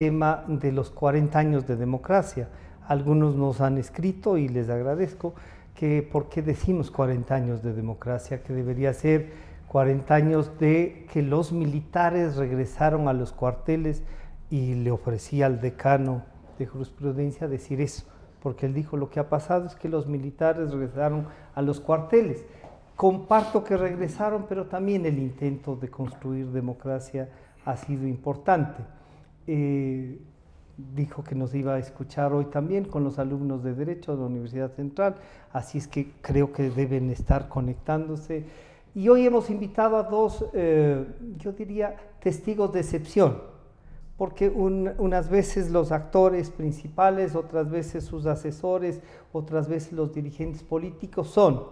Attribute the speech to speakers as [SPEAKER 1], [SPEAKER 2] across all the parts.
[SPEAKER 1] tema de los 40 años de democracia. Algunos nos han escrito y les agradezco que por qué decimos 40 años de democracia, que debería ser 40 años de que los militares regresaron a los cuarteles y le ofrecí al decano de jurisprudencia decir eso, porque él dijo lo que ha pasado es que los militares regresaron a los cuarteles. Comparto que regresaron, pero también el intento de construir democracia ha sido importante. Eh, dijo que nos iba a escuchar hoy también con los alumnos de Derecho de la Universidad Central, así es que creo que deben estar conectándose. Y hoy hemos invitado a dos, eh, yo diría, testigos de excepción, porque unas veces los actores principales, otras veces sus asesores, otras veces los dirigentes políticos son.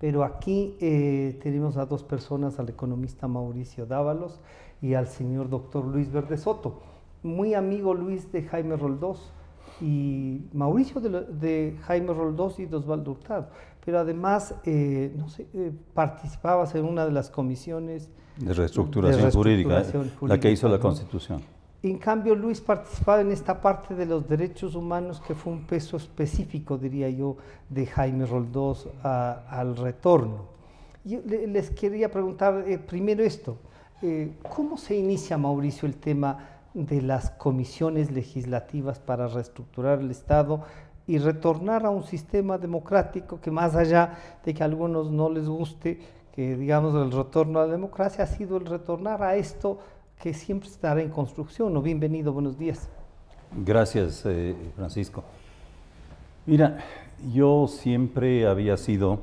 [SPEAKER 1] Pero aquí eh, tenemos a dos personas, al economista Mauricio Dávalos, y al señor doctor Luis Verde Soto, muy amigo Luis de Jaime Roldós y Mauricio de, Jaime Roldós y de Osvaldo Hurtado. Pero además eh, no eh, participabas en una de las comisiones de reestructuración, jurídica, ¿eh? la que hizo la Constitución. En cambio, Luis participaba en esta parte de los derechos humanos que fue un peso específico, diría yo, de Jaime Roldós al retorno. Yo les quería preguntar primero esto. Eh, ¿Cómo se inicia, Mauricio, el tema de las comisiones legislativas para reestructurar el Estado y retornar a un sistema democrático que más allá de que a algunos no les guste, que digamos el retorno a la democracia ha sido el retornar a esto que siempre estará en construcción. bienvenido, buenos días.
[SPEAKER 2] Gracias, eh, Francisco. Mira, yo siempre había sido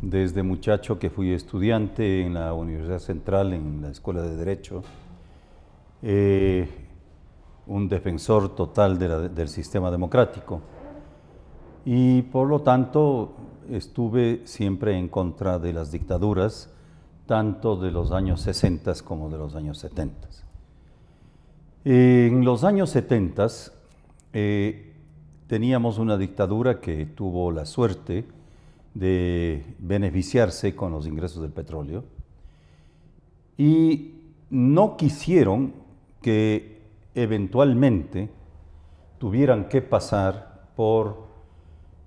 [SPEAKER 2] desde muchacho que fui estudiante en la Universidad Central, en la Escuela de Derecho, eh, un defensor total del sistema democrático. Y por lo tanto estuve siempre en contra de las dictaduras, tanto de los años 60 como de los años 70. En los años 70 eh, teníamos una dictadura que tuvo la suerte de beneficiarse con los ingresos del petróleo y no quisieron que eventualmente tuvieran que pasar por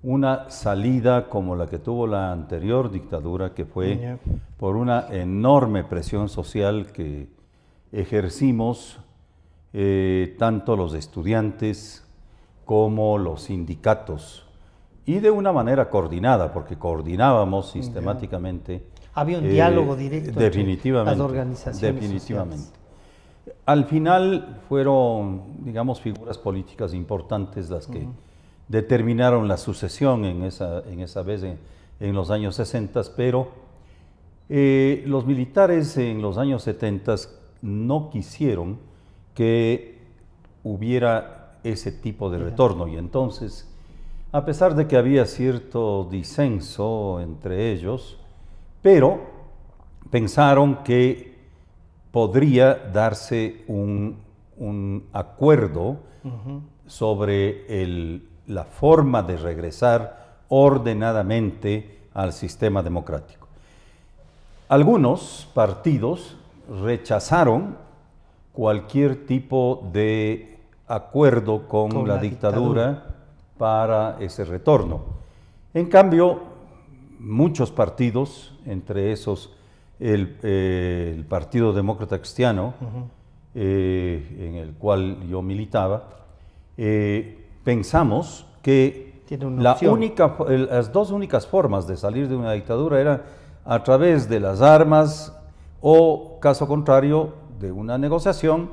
[SPEAKER 2] una salida como la que tuvo la anterior dictadura, que fue por una enorme presión social que ejercimos eh, tanto los estudiantes como los sindicatos y de una manera coordinada, porque coordinábamos sistemáticamente. Había un eh, diálogo directo definitivamente, entre las organizaciones. Definitivamente. Al final fueron, digamos, figuras políticas importantes las que determinaron la sucesión en esa, en esa vez, en, los años 60, pero eh, los militares en los años 70 no quisieron que hubiera ese tipo de retorno y entonces a pesar de que había cierto disenso entre ellos, pero pensaron que podría darse un, acuerdo sobre la forma de regresar ordenadamente al sistema democrático. Algunos partidos rechazaron cualquier tipo de acuerdo con, la, dictadura para ese retorno. En cambio, muchos partidos, entre esos el, eh, Partido Demócrata Cristiano, eh, en el cual yo militaba, eh, pensamos que la única, las dos únicas formas de salir de una dictadura eran a través de las armas o, caso contrario, de una negociación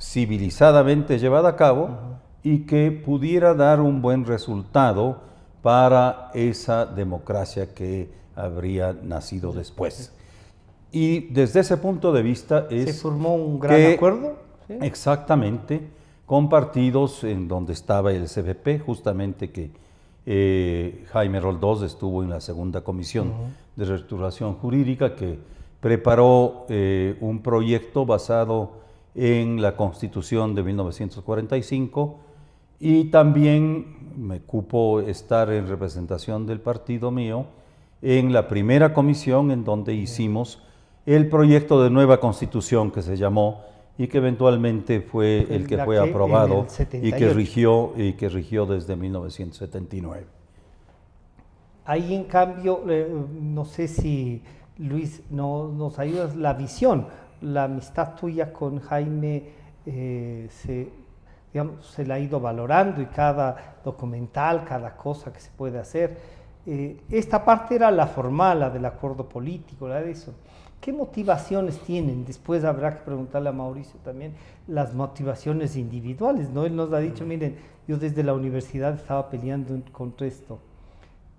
[SPEAKER 2] civilizadamente llevada a cabo y que pudiera dar un buen resultado para esa democracia que habría nacido después. Y desde ese punto de vista es... Se formó un gran acuerdo. Exactamente, con partidos en donde estaba el CBP, justamente que eh, Jaime Roldós estuvo en la segunda comisión de restauración jurídica que preparó eh, un proyecto basado en la constitución de 1945 y también me cupo estar en representación del partido mío en la primera comisión en donde hicimos el proyecto de nueva constitución que se llamó y que eventualmente fue el que fue aprobado y que rigió y que rigió desde 1979.
[SPEAKER 1] Ahí en cambio, eh, no sé si Luis no, nos ayudas la visión, la amistad tuya con Jaime eh, se se la ha ido valorando y cada documental, cada cosa que se puede hacer. Eh, esta parte era la formal, la del acuerdo político, la de eso. ¿Qué motivaciones tienen? Después habrá que preguntarle a Mauricio también las motivaciones individuales, ¿no? Él nos ha dicho, miren, yo desde la universidad estaba peleando contra esto.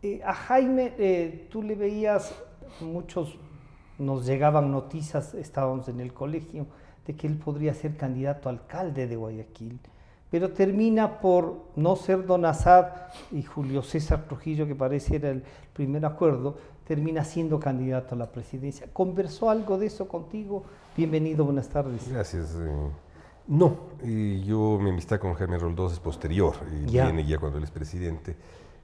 [SPEAKER 1] Eh, a Jaime, eh, tú le veías, muchos nos llegaban noticias, estábamos en el colegio, de que él podría ser candidato a alcalde de Guayaquil pero termina por no ser Don Azad y Julio César Trujillo, que parece era el primer acuerdo, termina siendo candidato a la presidencia. ¿Conversó algo de eso contigo? Bienvenido, buenas tardes. Gracias. Eh. No,
[SPEAKER 3] yo mi amistad con Jaime Roldós es posterior, ya. viene ya cuando él es presidente.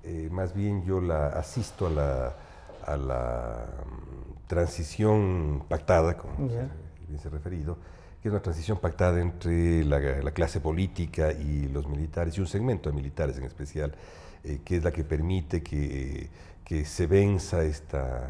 [SPEAKER 3] Eh, más bien yo la asisto a la, mm, transición pactada, como bien se, ha referido, que es una transición pactada entre la, clase política y los militares, y un segmento de militares en especial, eh, que es la que permite que, que se venza esta,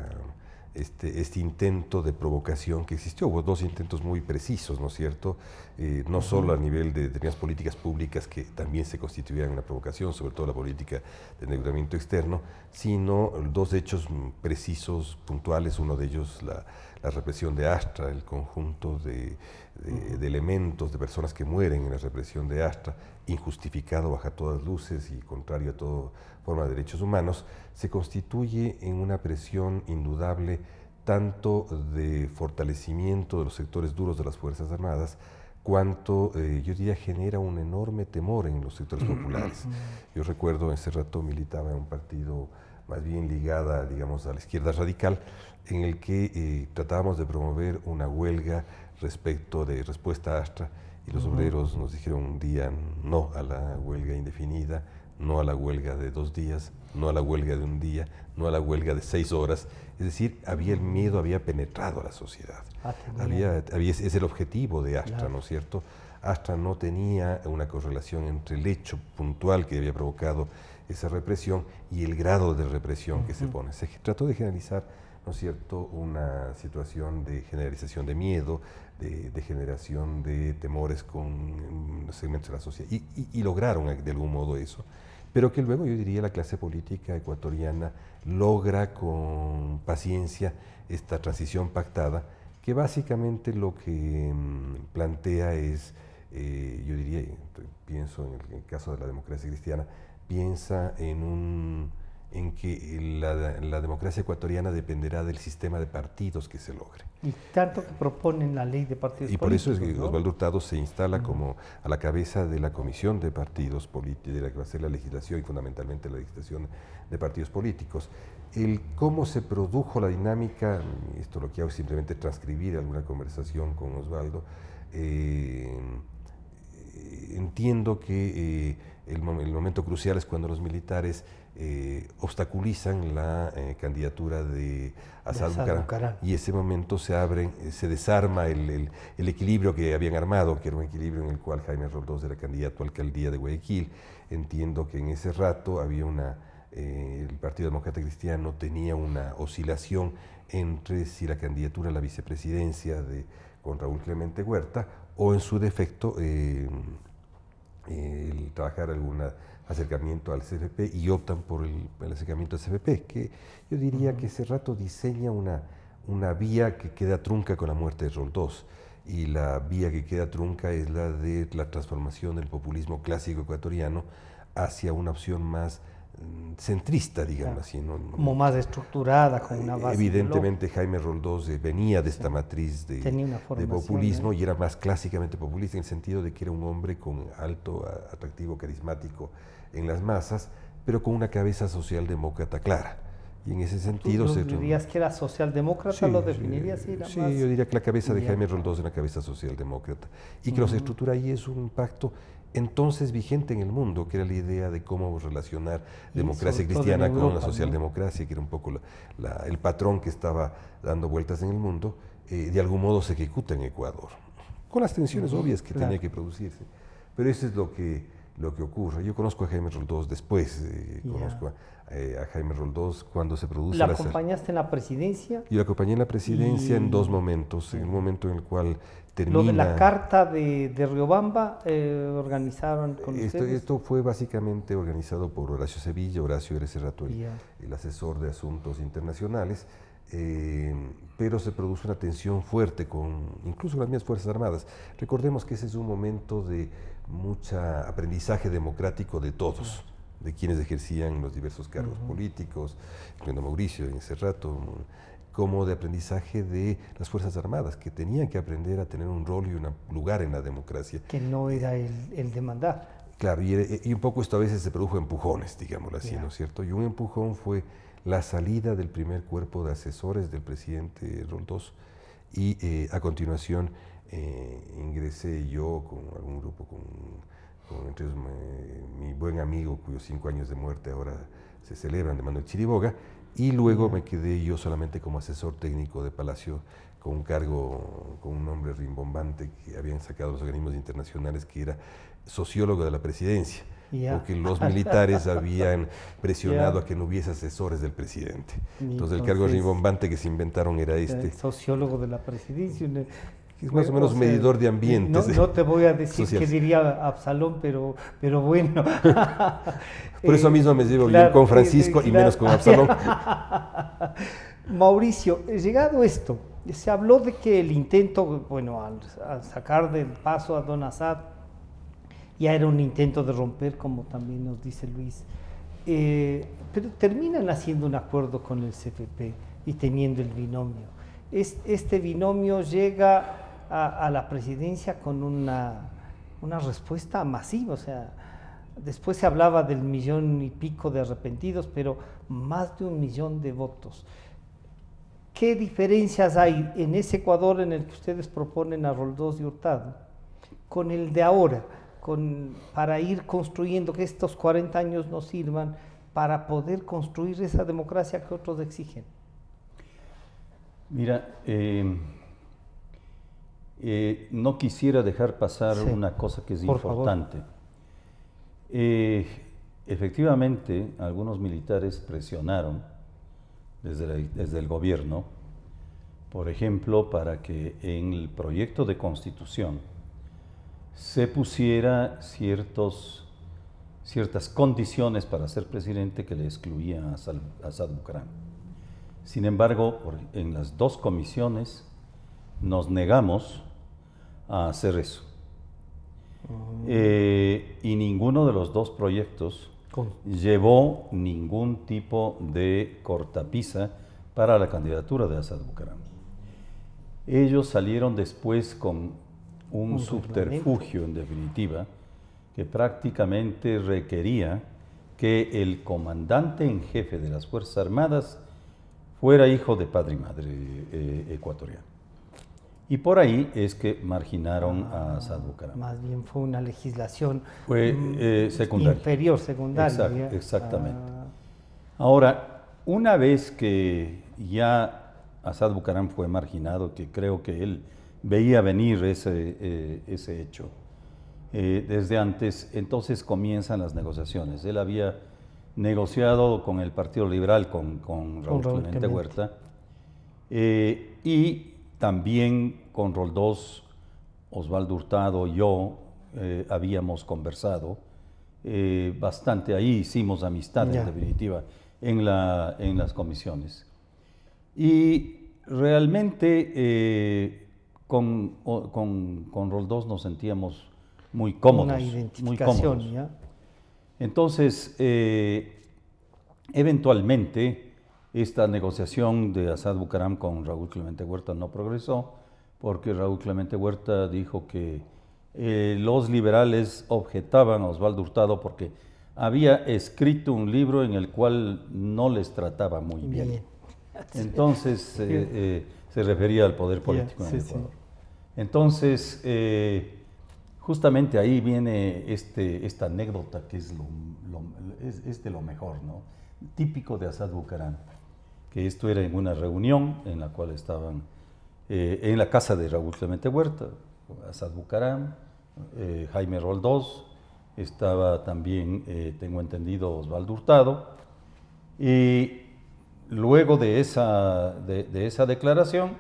[SPEAKER 3] este, este, intento de provocación que existió. Hubo dos intentos muy precisos, ¿no es cierto? Eh, no solo a nivel de determinadas políticas públicas que también se constituían una provocación, sobre todo la política de endeudamiento externo, sino dos hechos precisos, puntuales, uno de ellos la la represión de Astra, el conjunto de, elementos, de personas que mueren en la represión de Astra, injustificado bajo todas luces y contrario a toda forma de derechos humanos, se constituye en una presión indudable tanto de fortalecimiento de los sectores duros de las Fuerzas Armadas, cuanto eh, yo diría genera un enorme temor en los sectores populares. Yo recuerdo, en ese rato militaba en un partido más bien ligada, digamos, a la izquierda radical, en el que eh, tratábamos de promover una huelga respecto de respuesta a Astra y los obreros nos dijeron un día no a la huelga indefinida, no a la huelga de dos días, no a la huelga de un día, no a la huelga de seis horas. Es decir, había el miedo, había penetrado a la sociedad. Ah, es el objetivo de Astra, ¿no es cierto? Astra no tenía una correlación entre el hecho puntual que había provocado esa represión y el grado de represión que se pone. Se trató de generalizar, ¿no es cierto?, una situación de generalización de miedo, de, generación de temores con mm, segmentos de la sociedad, y, lograron de algún modo eso pero que luego yo diría la clase política ecuatoriana logra con paciencia esta transición pactada, que básicamente lo que mm, plantea es, eh, yo diría, pienso en el caso de la democracia cristiana, piensa en, un, en que la, democracia ecuatoriana dependerá del sistema de partidos que se logre.
[SPEAKER 1] Y tanto que proponen la ley de partidos políticos. Y por eso es que Osvaldo
[SPEAKER 3] Hurtado se instala como a la cabeza de la comisión de partidos políticos, de la que va a ser la legislación y fundamentalmente la legislación de partidos políticos. El cómo se produjo la dinámica, esto lo que simplemente transcribir alguna conversación con Osvaldo, eh, eh, entiendo que eh, el, momento crucial es cuando los militares eh, obstaculizan la candidatura de Assad, y ese momento se abre, se desarma el, equilibrio que habían armado, que era un equilibrio en el cual Jaime Roldós era candidato a alcaldía de Guayaquil. Entiendo que en ese rato había una el Partido Demócrata Cristiano tenía una oscilación entre si la candidatura a la vicepresidencia de, con Raúl Clemente Huerta o en su defecto em, el trabajar algún acercamiento al CFP y optan por el, acercamiento al CFP, que yo diría que ese rato diseña una, una vía que queda trunca con la muerte de Roldós y la vía que queda trunca es la de la transformación del populismo clásico ecuatoriano hacia una opción más centrista, digamos así. ¿no?
[SPEAKER 1] Como más estructurada, con eh, una base. Evidentemente
[SPEAKER 3] Jaime Roldós venía de esta matriz de, populismo ¿eh? y era más clásicamente populista en el sentido de que era un hombre con alto atractivo carismático en las masas, pero con una cabeza socialdemócrata clara. Y en ese sentido... ¿Tú dirías
[SPEAKER 1] que era socialdemócrata? ¿Lo definirías sí, Sí, yo diría que la cabeza de Jaime
[SPEAKER 3] Roldós era una cabeza socialdemócrata. Y que estructura ahí es un pacto entonces vigente en el mundo, que era la idea de cómo relacionar democracia cristiana con la socialdemocracia, que era un poco el patrón que estaba dando vueltas en el mundo, eh, de algún modo se ejecuta en Ecuador, con las tensiones obvias que tenía que producirse. Pero eso es lo que, lo que ocurre. Yo conozco a Jaime Roldós después, eh, conozco eh, a, Jaime Roldós cuando se produce... ¿La, la
[SPEAKER 1] acompañaste en la presidencia? Yo la acompañé en
[SPEAKER 3] la presidencia en dos momentos, en un momento en el cual lo de la
[SPEAKER 1] carta de, Riobamba eh, organizaron con esto, ustedes.
[SPEAKER 3] Esto fue básicamente organizado por Horacio Sevilla, Horacio ese Rato, el, asesor de asuntos internacionales, eh, pero se produce una tensión fuerte con incluso las mismas Fuerzas Armadas. Recordemos que ese es un momento de mucho aprendizaje democrático de todos. de quienes ejercían los diversos cargos políticos, incluyendo Mauricio en ese rato, como de aprendizaje de las Fuerzas Armadas, que tenían que aprender a tener un rol y un lugar en la democracia.
[SPEAKER 1] Que no era el, el demandar.
[SPEAKER 3] Claro, eh, eh, y, un poco esto a veces se produjo empujones, digámoslo así, ¿no es cierto? Y un empujón fue la salida del primer cuerpo de asesores del presidente Roldós y eh, a continuación ingresé yo con algún grupo, con, mi, mi buen amigo cuyos cinco años de muerte ahora se celebran, de Manuel Chiriboga, y luego me quedé yo solamente como asesor técnico de Palacio con un cargo, con un nombre rimbombante que habían sacado los organismos internacionales, que era sociólogo de la presidencia, porque los militares habían presionado a que no hubiese asesores del presidente. Entonces, el cargo rimbombante que se inventaron era este.
[SPEAKER 1] sociólogo de la presidencia, es pues, más o menos medidor de ambiente. No, te voy a decir qué diría Absalón, pero, pero bueno. Por eso eh, mismo me llevo bien con Francisco y menos con Absalón. Mauricio, eh, llegado esto, se habló de que el intento, bueno, al, sacar del paso a Don asad ya era un intento de romper, como también nos dice Luis. Eh, pero terminan haciendo un acuerdo con el CFP y teniendo el binomio. este binomio llega a, la presidencia con una, una, respuesta masiva. O sea, después se hablaba del millón y pico de arrepentidos, pero más de un millón de votos. ¿Qué diferencias hay en ese Ecuador en el que ustedes proponen a Roldós y Hurtado con el de ahora, con, para ir construyendo que estos 40 años nos sirvan para poder construir esa democracia que otros exigen?
[SPEAKER 2] Mira, eh, eh, no quisiera dejar pasar una cosa que es importante. Eh, efectivamente, algunos militares presionaron desde, desde el gobierno, por ejemplo, para que en el proyecto de constitución se pusiera ciertos, ciertas condiciones para ser presidente que le excluían a, Sad Sin embargo, en las dos comisiones nos negamos a hacer eso. Eh, y ninguno de los dos proyectos llevó ningún tipo de cortapisa para la candidatura de Assad Bucaram. Ellos salieron después con un, subterfugio, en definitiva, que prácticamente requería que el comandante en jefe de las Fuerzas Armadas fuera hijo de padre y madre eh, ecuatoriano. Y por ahí es que marginaron a Assad
[SPEAKER 1] ah, Más bien fue una legislación fue, mm, eh, secundaria. inferior, secundaria. Ah. exactamente.
[SPEAKER 2] Ahora, una vez que ya Asad Bucaram fue marginado, que creo que él veía venir ese, eh, ese hecho eh, desde antes, entonces comienzan las negociaciones. Él había negociado con el Partido Liberal, con, con Raúl, Clemente, Huerta, y también con Roldós, Osvaldo Hurtado, y yo eh, habíamos conversado eh, bastante ahí, hicimos amistad en definitiva en, las comisiones. Y realmente eh, con, con, Roldós nos sentíamos muy cómodos. Una
[SPEAKER 1] identificación,
[SPEAKER 2] Entonces, eventualmente, esta negociación de Assad Bucaram con Raúl Clemente Huerta no progresó porque Raúl Clemente Huerta dijo que eh, los liberales objetaban a Osvaldo Hurtado porque había escrito un libro en el cual no les trataba muy bien. Entonces eh, eh, se refería al poder político en Ecuador. Entonces, justamente ahí viene este, esta anécdota que es, lo, lo de lo mejor, ¿no? típico de Asad Bucarán, que esto era en una reunión en la cual estaban eh, en la casa de Raúl Clemente Huerta, Asad Bucaram, eh, Jaime Roldós, estaba también, eh, tengo entendido, Osvaldo Hurtado. Y luego de esa, de, esa declaración,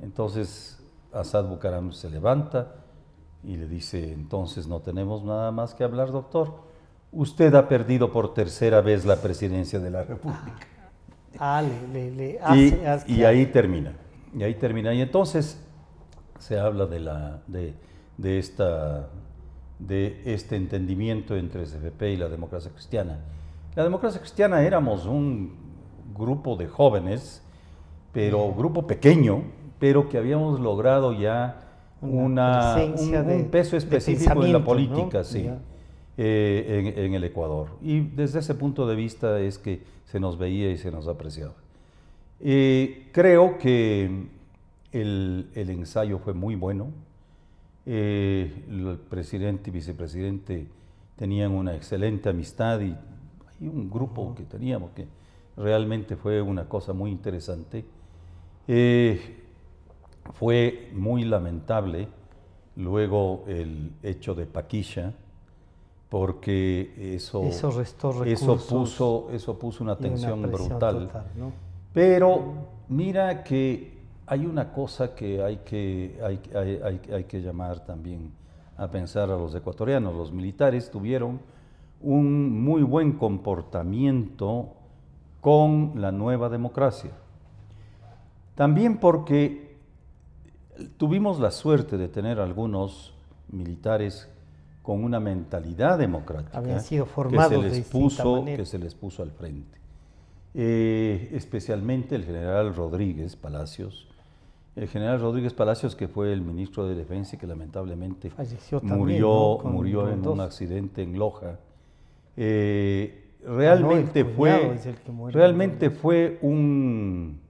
[SPEAKER 2] entonces Asad Bucaram se levanta y le dice, entonces no tenemos nada más que hablar, doctor. Usted ha perdido por tercera vez la presidencia de la República.
[SPEAKER 1] Ah, le, le, le y, ahí
[SPEAKER 2] termina. Y ahí termina. Y entonces se habla de, la, de, esta, de este entendimiento entre el CFP y la democracia cristiana. La democracia cristiana éramos un grupo de jóvenes, pero grupo pequeño, pero que habíamos logrado ya una, un, peso específico en la política, eh, en, en el Ecuador. Y desde ese punto de vista es que se nos veía y se nos apreciaba creo que el, ensayo fue muy bueno. Eh, el presidente y vicepresidente tenían una excelente amistad y un grupo que teníamos que realmente fue una cosa muy interesante. Eh, fue muy lamentable luego el hecho de Paquisha, porque eso, eso, puso, eso puso una tensión brutal. Pero mira que hay una cosa que hay que, hay, que llamar también a pensar a los ecuatorianos. Los militares tuvieron un muy buen comportamiento con la nueva democracia. También porque tuvimos la suerte de tener algunos militares con una mentalidad democrática que se les puso al frente. Eh, especialmente el general Rodríguez Palacios, el general Rodríguez Palacios, que fue el ministro de Defensa y que lamentablemente Falleció murió, murió en un accidente en Loja. Eh,
[SPEAKER 1] ah, realmente fue,
[SPEAKER 2] realmente fue un,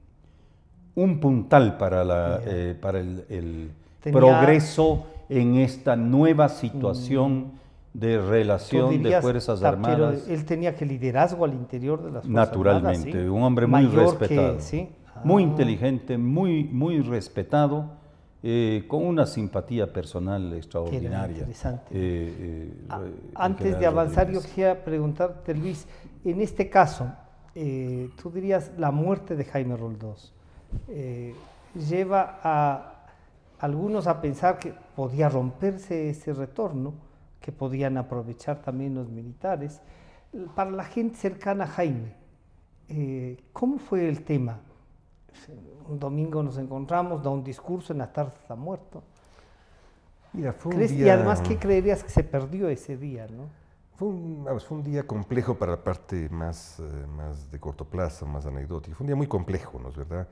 [SPEAKER 2] un puntal para, la, eh, para el, progreso en esta nueva situación de relación de Fuerzas Armadas.
[SPEAKER 1] él tenía que liderazgo al interior de las Fuerzas Naturalmente, un hombre muy respetado.
[SPEAKER 2] Muy ah. inteligente, muy, muy respetado, eh, con una simpatía personal extraordinaria. Eh, eh,
[SPEAKER 1] ah, antes de avanzar, yo quería preguntarte, Luis, en este caso, tú dirías la muerte de Jaime Roldós lleva a algunos a pensar que podía romperse ese retorno que podían aprovechar también los militares. Para la gente cercana a Jaime, eh, ¿cómo fue el tema? Un domingo nos encontramos, da un discurso, en la tarde está muerto. Y además, ¿qué creerías que se perdió ese día? ¿no?
[SPEAKER 3] Fue, un, ah, pues, fue un día complejo para la parte más, eh, más de corto plazo, más anecdótica. Fue un día muy complejo, ¿no es verdad?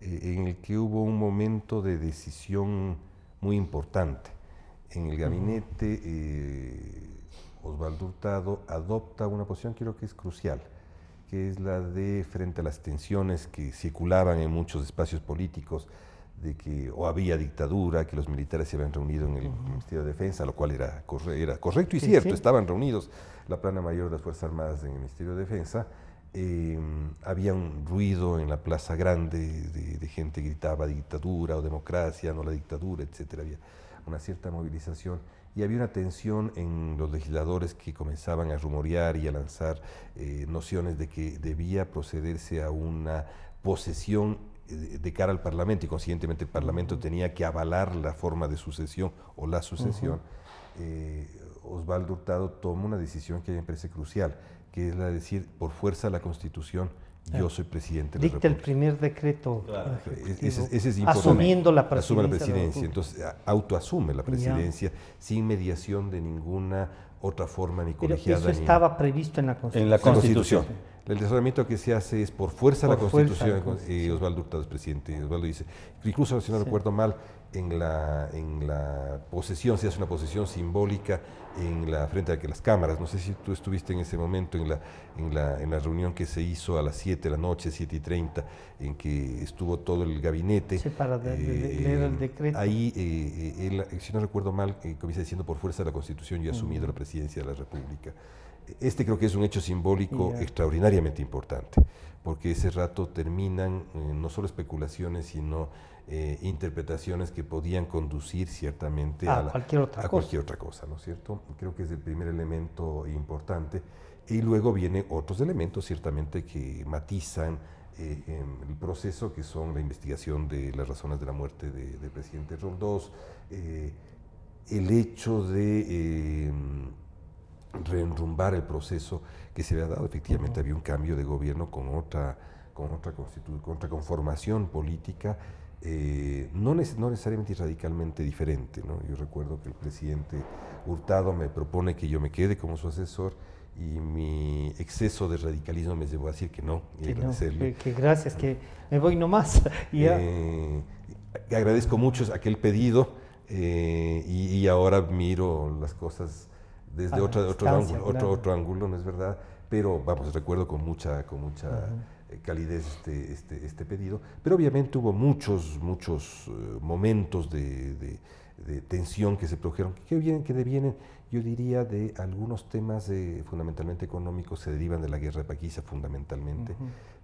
[SPEAKER 3] Eh, en el que hubo un momento de decisión muy importante en el gabinete eh, Osvaldo Hurtado adopta una posición que creo que es crucial, que es la de frente a las tensiones que circulaban en muchos espacios políticos, de que o había dictadura, que los militares se habían reunido en el Ministerio de Defensa, lo cual era, correcto y cierto, estaban reunidos la plana mayor de las Fuerzas Armadas en el Ministerio de Defensa. Em, había un ruido en la Plaza Grande de, gente gritaba dictadura o democracia, no la dictadura, etcétera. Había, una cierta movilización y había una tensión en los legisladores que comenzaban a rumorear y a lanzar eh, nociones de que debía procederse a una posesión eh, de cara al Parlamento y consiguientemente el Parlamento tenía que avalar la forma de sucesión o la sucesión, eh, Osvaldo Hurtado toma una decisión que me parece crucial, que es la de decir, por fuerza la Constitución Ah. Yo soy presidente de Dicta el
[SPEAKER 1] primer decreto. asumiendo la presidencia. Asume la presidencia. Entonces, autoasume la presidencia
[SPEAKER 3] sin mediación de ninguna otra forma ni colegiada. eso estaba previsto en la Constitución. En la Constitución. El desarrollo que se hace es por fuerza la eh, Constitución. Osvaldo Hurtado es presidente. Osvaldo dice, incluso si no recuerdo mal, en la, en la posesión se hace una posesión simbólica en la frente de las cámaras. No sé si tú estuviste en ese momento en la, en la, en reunión que se hizo a las 7 de la noche, 7 y 30, en que estuvo todo el gabinete. para eh, leer el decreto. Ahí, eh, eh, si no recuerdo mal, comienza diciendo por fuerza de la Constitución, yo asumido la presidencia de la República. Este creo que es un hecho simbólico extraordinariamente importante, porque ese rato terminan no solo especulaciones, sino eh, interpretaciones que podían conducir ciertamente a, cualquier, otra cosa. ¿no es cierto? Creo que es el primer elemento importante. Y luego vienen otros elementos ciertamente que matizan eh, el proceso, que son la investigación de las razones de la muerte del de presidente Roldós, eh, el hecho de em, reenrumbar el proceso que se había dado. Efectivamente, había un cambio de gobierno con otra, con otra, con otra conformación política eh, no, necesariamente radicalmente diferente. ¿no? Yo recuerdo que el presidente Hurtado me propone que yo me quede como su asesor y mi exceso de radicalismo me llevó a decir que no
[SPEAKER 1] gracias, que me voy nomás.
[SPEAKER 3] Eh, agradezco mucho aquel pedido eh, y, ahora miro las cosas desde otro ángulo, otro, ángulo, ¿no es verdad? Pero vamos, recuerdo con mucha, con mucha. Eh, calidez este, este, este, pedido, pero obviamente hubo muchos, muchos eh, momentos de, tensión que se produjeron, que, vienen, que devienen, yo diría, de algunos temas de, eh, fundamentalmente económicos, se derivan de la guerra de Paquisa fundamentalmente,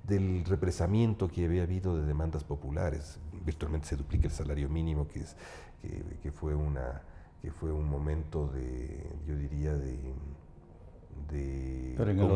[SPEAKER 3] del represamiento que había habido de demandas populares, virtualmente se duplica el salario mínimo, que, es, que fue, una, que fue un momento de, yo diría, de de este, Pero en el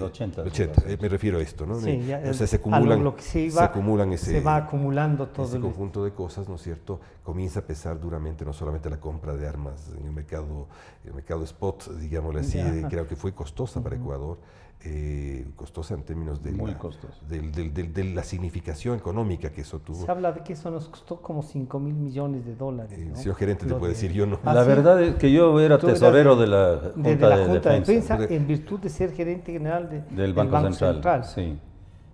[SPEAKER 3] 80, 80, eh, me refiero a esto, ¿no? o sea, se acumulan, se, acumulan ese, va acumulando todo el conjunto de cosas, ¿no es cierto? Comienza a pesar duramente no solamente la compra de armas en el mercado, el mercado spot, digámoslo así, eh, creo que fue costosa para Ecuador, eh, costosa en términos de la, la significación económica que eso tuvo. Se
[SPEAKER 1] habla de que eso nos costó como 5 mil millones de dólares. El eh, señor gerente te puede decir, yo no. Ah, la verdad
[SPEAKER 2] es que yo era tesorero de la Junta de, Defensa,
[SPEAKER 1] en virtud de ser gerente general del, Banco, Central,
[SPEAKER 2] Sí.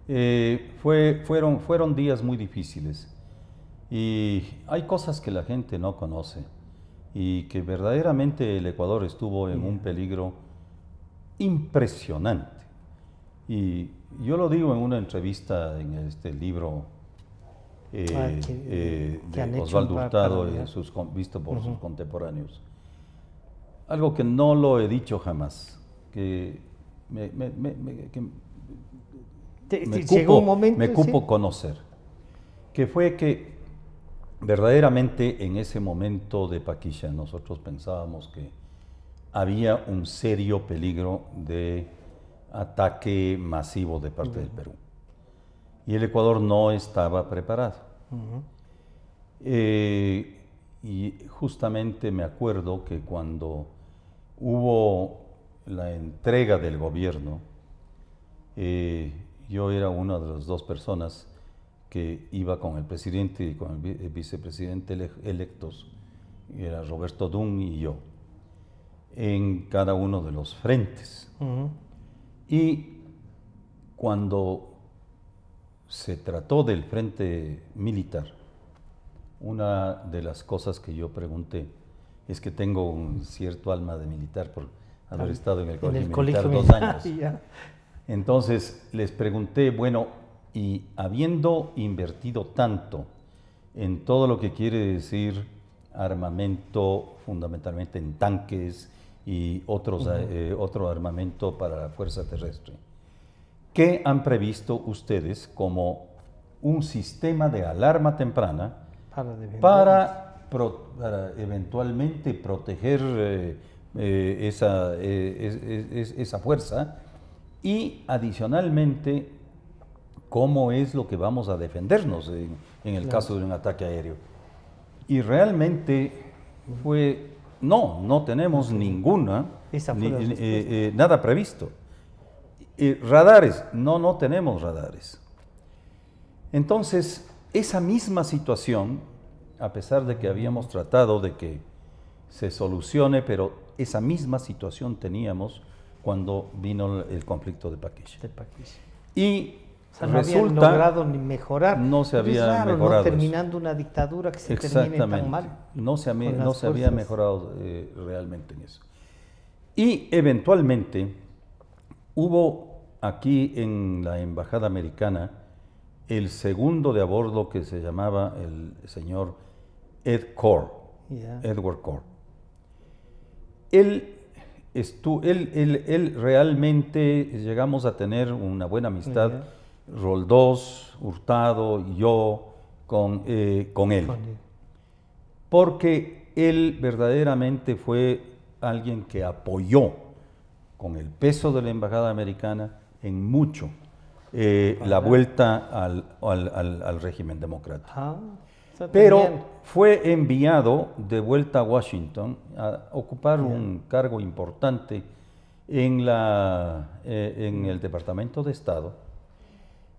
[SPEAKER 2] Eh, fue, fueron, fueron días muy difíciles y hay cosas que la gente no conoce y que verdaderamente el Ecuador estuvo en un peligro impresionante. Y yo lo digo en una entrevista en este libro eh, ah, eh, de Osvaldo Hurtado y eh, sus, visto por sus contemporáneos. Algo que no lo he dicho jamás, que me, cupo, conocer, que fue que verdaderamente en ese momento de Paquilla nosotros pensábamos que había un serio peligro de ataque masivo de parte del Perú. Y el Ecuador no estaba preparado. Eh, y justamente me acuerdo que cuando hubo la entrega del gobierno, eh, yo era una de las dos personas que iba con el presidente y con el vicepresidente electos, era Roberto Dunn y yo en cada uno de los frentes. Y cuando se trató del frente militar, una de las cosas que yo pregunté es que tengo un cierto alma de militar por haber estado en el colegio, militar dos años. Entonces les pregunté, bueno, y habiendo invertido tanto en todo lo que quiere decir armamento, fundamentalmente en tanques, y otros, eh, otro armamento para la Fuerza Terrestre. ¿Qué han previsto ustedes como un sistema de alarma temprana
[SPEAKER 1] para,
[SPEAKER 2] eventualmente proteger eh, eh, esa, esa fuerza? Y adicionalmente, ¿cómo es lo que vamos a defendernos en, el caso de un ataque aéreo? Y realmente fue no, no tenemos ninguna, eh, eh, nada previsto. radares, no, no tenemos radares. Entonces, esa misma situación, a pesar de que habíamos tratado de que se solucione, pero esa misma situación teníamos cuando vino el conflicto de Paquish. De Y
[SPEAKER 1] o sea, no Resulta, logrado ni mejorar. No se había claro, mejorado. terminando una dictadura que se termine tan mal. No se, había, no se había mejorado
[SPEAKER 2] eh, realmente en eso. Y eventualmente hubo aquí en la Embajada Americana el segundo de a bordo que se llamaba el señor Ed Core, Edward Core. Él, estuvo él, él, realmente llegamos a tener una buena amistad. Roldós, Hurtado y yo eh, con, él. Porque él verdaderamente fue alguien que apoyó con el peso de la Embajada Americana en mucho eh, la vuelta al, régimen democrático. Pero fue enviado de vuelta a Washington a ocupar un cargo importante en, la, eh, en el Departamento de Estado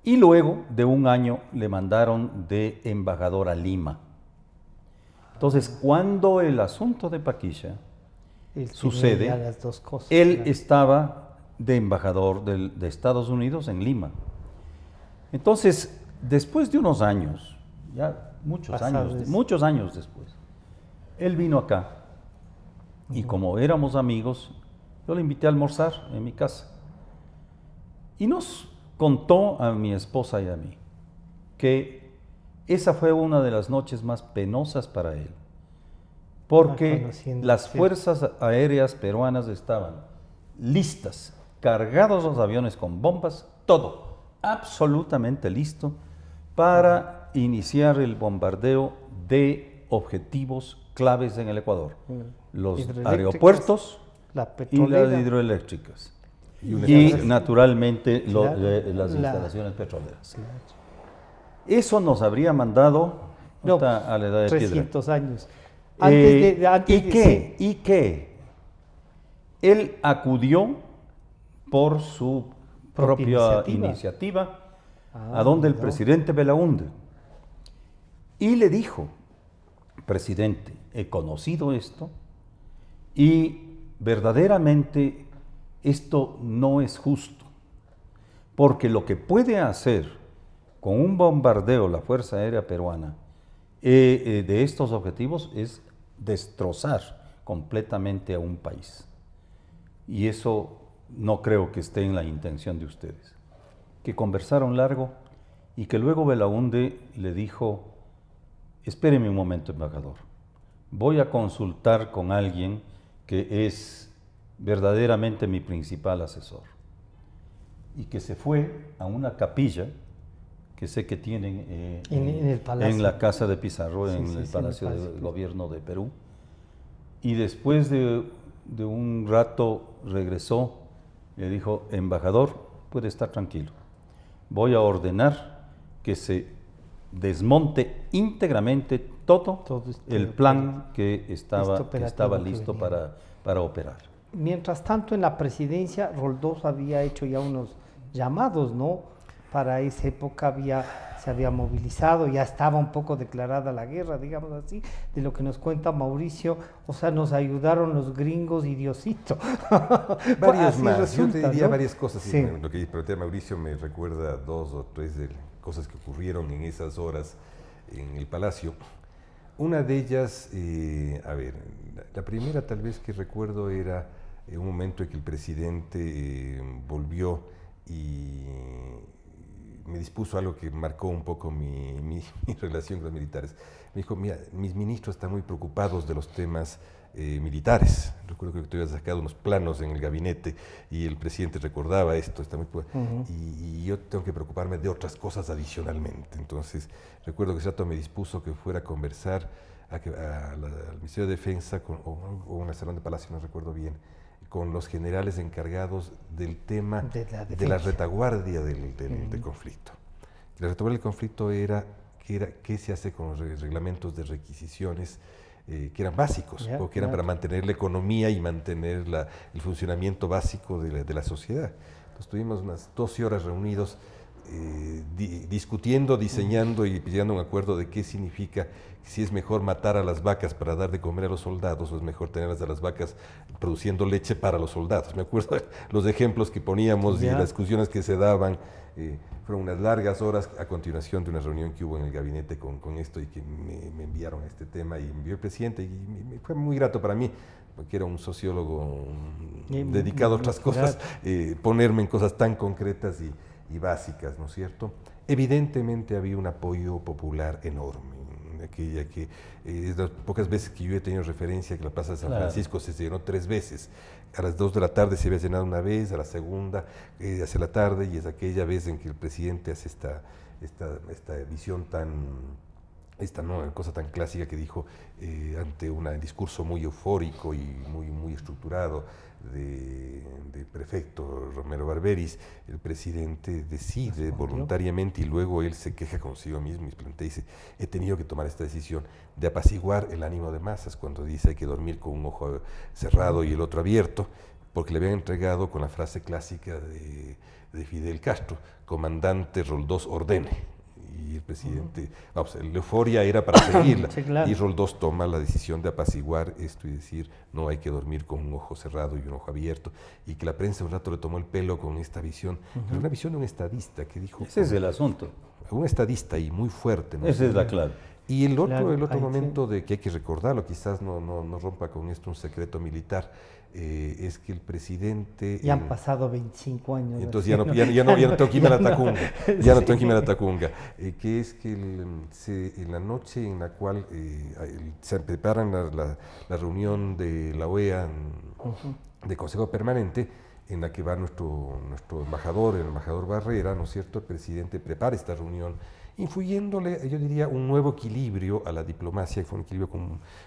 [SPEAKER 2] y luego de un año le mandaron de embajador a Lima. Entonces, cuando el asunto de Paquisha
[SPEAKER 1] sucede, él
[SPEAKER 2] estaba de embajador de, Estados Unidos en Lima. Entonces, después de unos años,
[SPEAKER 1] ya muchos años,
[SPEAKER 2] muchos años después, él vino acá y como éramos amigos, yo le invité a almorzar en mi casa. Y nos contó a mi esposa y a mí que esa fue una de las noches más penosas para él,
[SPEAKER 1] porque ah, las
[SPEAKER 2] fuerzas aéreas peruanas estaban listas, cargados los aviones con bombas, todo, absolutamente listo para iniciar el bombardeo de objetivos claves en el Ecuador, mm. los aeropuertos y las hidroeléctricas y, naturalmente las instalaciones petroleras. Eso nos habría mandado a la edad de 300
[SPEAKER 1] años. Eh, ¿Y qué?
[SPEAKER 2] ¿Y qué? Él acudió por su propia, iniciativa, ah, a donde el presidente Belaunde y le dijo, presidente, he conocido esto y verdaderamente esto no es justo, porque lo que puede hacer con un bombardeo la Fuerza Aérea Peruana eh, eh, de estos objetivos es destrozar completamente a un país. Y eso no creo que esté en la intención de ustedes. Que conversaron largo y que luego Belaunde le dijo, espéreme un momento, embajador, voy a consultar con alguien que es verdaderamente mi principal asesor, y que se fue a una capilla que sé que tienen eh, en, la Casa de Pizarro, en, el Palacio del Gobierno de Perú. Y después de, un rato regresó, le dijo, embajador, puede estar tranquilo, voy a ordenar que se desmonte íntegramente todo, este el plan que estaba, este que estaba listo para, para operar
[SPEAKER 1] mientras tanto en la presidencia Roldós había hecho ya unos llamados, ¿no? Para esa época había, se había movilizado, ya estaba un poco declarada la guerra, digamos así, de lo que nos cuenta Mauricio, o sea, nos ayudaron los gringos y Diosito. Pues Varios más, yo te diría varias cosas,
[SPEAKER 3] lo que plantea Mauricio me recuerda dos o tres de cosas que ocurrieron en esas horas en el Palacio. Una de ellas, eh, a ver, la primera tal vez que recuerdo era en un momento en que el presidente eh, volvió y me dispuso algo que marcó un poco mi, relación con los militares. Me dijo, mira, mis ministros están muy preocupados de los temas eh, militares. Recuerdo que tú habías sacado unos planos en el gabinete y el presidente recordaba esto. Está muy... y, yo tengo que preocuparme de otras cosas adicionalmente. Entonces, recuerdo que rato me dispuso que fuera a conversar al Ministerio de Defensa con, o, o en el Salón de Palacio, no recuerdo bien, con los generales encargados del tema de la, retaguardia del, conflicto. La retaguardia del conflicto era, qué se hace con los reglamentos de requisiciones eh, que eran básicos, o que eran para mantener la economía y mantener el funcionamiento básico de la, sociedad. Entonces tuvimos unas 12 horas reunidos eh, discutiendo, diseñando y pidiendo un acuerdo de qué significa si es mejor matar a las vacas para dar de comer a los soldados o es mejor tenerlas a las vacas produciendo leche para los soldados. Me acuerdo los ejemplos que poníamos y las discusiones que se daban. Eh, fueron unas largas horas a continuación de una reunión que hubo en el gabinete con, esto y que me, enviaron este tema y envió el presidente y fue muy grato para mí porque era un sociólogo mm, dedicado a otras cosas, eh, ponerme en cosas tan concretas y, y básicas, ¿no es cierto? Evidentemente había un apoyo popular enorme, aquella que eh, es las pocas veces que yo he tenido referencia que la Plaza de San Francisco se llenó tres veces. A las dos de la tarde se había llenado una vez, a la segunda eh, hacia la tarde y es aquella vez en que el presidente hace esta, esta, esta visión tan esta ¿no? cosa tan clásica que dijo eh, ante un discurso muy eufórico y muy, muy estructurado de, del prefecto Romero Barberis, el presidente decide voluntariamente y luego él se queja consigo mismo y plantea dice, he tenido que tomar esta decisión de apaciguar el ánimo de masas cuando dice hay que dormir con un ojo cerrado y el otro abierto, porque le habían entregado con la frase clásica de, de Fidel Castro, comandante Roldós ordene y el presidente, la euforia era para seguirla. Y Roldós toma la decisión de apaciguar esto y decir, no hay que dormir con un ojo cerrado y un ojo abierto, y que la prensa un rato le tomó el pelo con esta visión, una visión de un estadista que dijo... Ese es el asunto. Un estadista y muy fuerte. ¿no? Esa es la clave. Y el otro, el otro momento de que hay que recordarlo, quizás no, no, no rompa con esto un secreto militar, eh, es que el presidente... Ya han eh, pasado 25 años. Entonces ya no, ya, no, tengo que la Tacunga, ya no tengo eh, que la Tacunga, es que en la noche en la cual se preparan la, reunión de la OEA, mm, de Consejo Permanente, en la que va nuestro, nuestro embajador, el embajador Barrera, ¿no es cierto? El presidente prepara esta reunión influyéndole, yo diría, un nuevo equilibrio a la diplomacia, que fue un equilibrio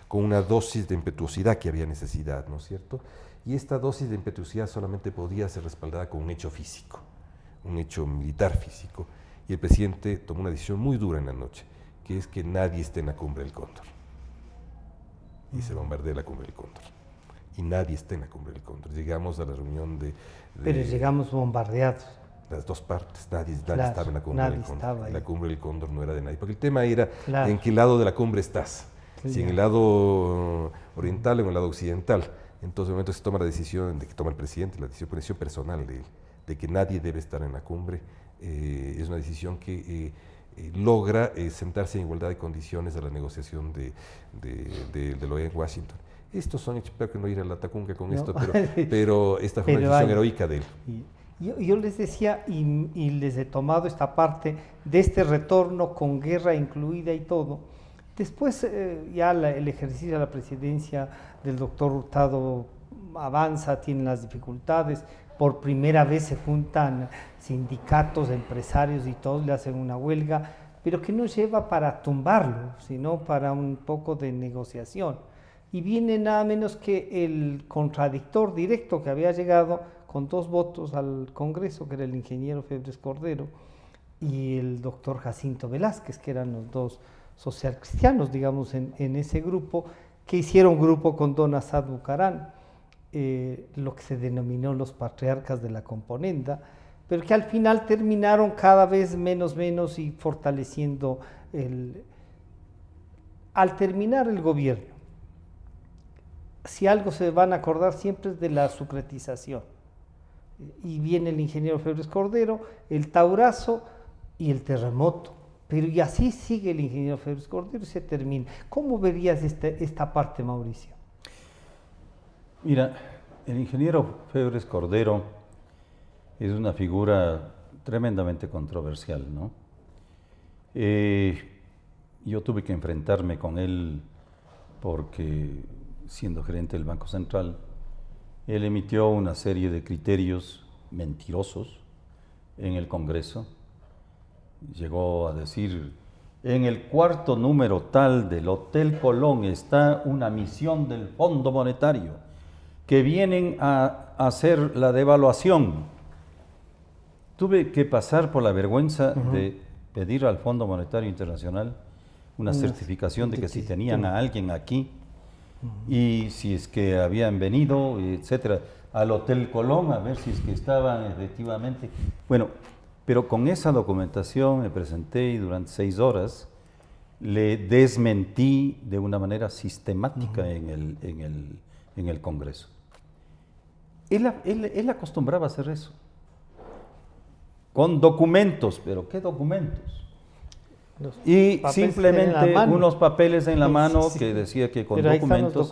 [SPEAKER 3] con, una dosis de impetuosidad que había necesidad, ¿no es cierto? Y esta dosis de impetuosidad solamente podía ser respaldada con un hecho físico, un hecho militar físico. Y el presidente tomó una decisión muy dura en la noche, que es que nadie esté en la cumbre del control. Y se bombardea la cumbre del cóndor. Y nadie esté en la cumbre del control. Llegamos a la reunión de Pero llegamos
[SPEAKER 1] bombardeados
[SPEAKER 3] las dos partes, nadie, estaba en la cumbre del cóndor. La cumbre del cóndor no era de nadie, porque el tema era en qué lado de la cumbre estás, si en el lado oriental o en el lado occidental. Entonces, en momento se toma la decisión de que toma el presidente, la decisión, personal de, de, que nadie debe estar en la cumbre. Eh, es una decisión que eh, eh, logra sentarse en igualdad de condiciones a la negociación de, de, de en Washington. Estos son, espero que no ir a la tacunga con esto, pero, pero esta fue una decisión heroica de él.
[SPEAKER 1] Yo, les decía, y, les he tomado esta parte de este retorno con guerra incluida y todo. Después eh, ya el ejercicio de la presidencia del doctor Hurtado avanza, tiene las dificultades. Por primera vez se juntan sindicatos, empresarios y todos le hacen una huelga, pero que no lleva para tumbarlo, sino para un poco de negociación. Y viene nada menos que el contradictor directo que había llegado, con dos votos al Congreso, que era el ingeniero Febres Cordero y el doctor Jacinto Velázquez, que eran los dos socialcristianos, digamos, en, ese grupo, que hicieron grupo con don Asad Bucarán, eh, lo que se denominó los patriarcas de la componenda, pero que al final terminaron cada vez menos, menos y fortaleciendo el... Al terminar el gobierno, si algo se van a acordar siempre es de la sucretización y viene el ingeniero Febres Cordero, el Taurazo y el terremoto. Pero y así sigue el ingeniero Febres Cordero y se termina. ¿Cómo verías este, esta, parte, Mauricio?
[SPEAKER 2] Mira, el ingeniero Febres Cordero es una figura tremendamente controversial, ¿no? Eh, yo tuve que enfrentarme con él porque siendo gerente del Banco Central, él emitió una serie de criterios mentirosos en el Congreso. Llegó a decir, en el cuarto número tal del Hotel Colón está una misión del Fondo Monetario que vienen a hacer la devaluación. Tuve que pasar por la vergüenza de pedir al Fondo Monetario Internacional una certificación de que si tenían a alguien aquí y si es que habían venido, etcétera, al Hotel Colón a ver si es que estaban efectivamente. Bueno, pero con esa documentación me presenté y durante seis horas le desmentí de una manera sistemática en, el, en, el, en, el, Congreso. Él, él acostumbraba a hacer eso, con documentos, pero ¿qué documentos? y simplemente unos papeles en la mano que decía que con documentos,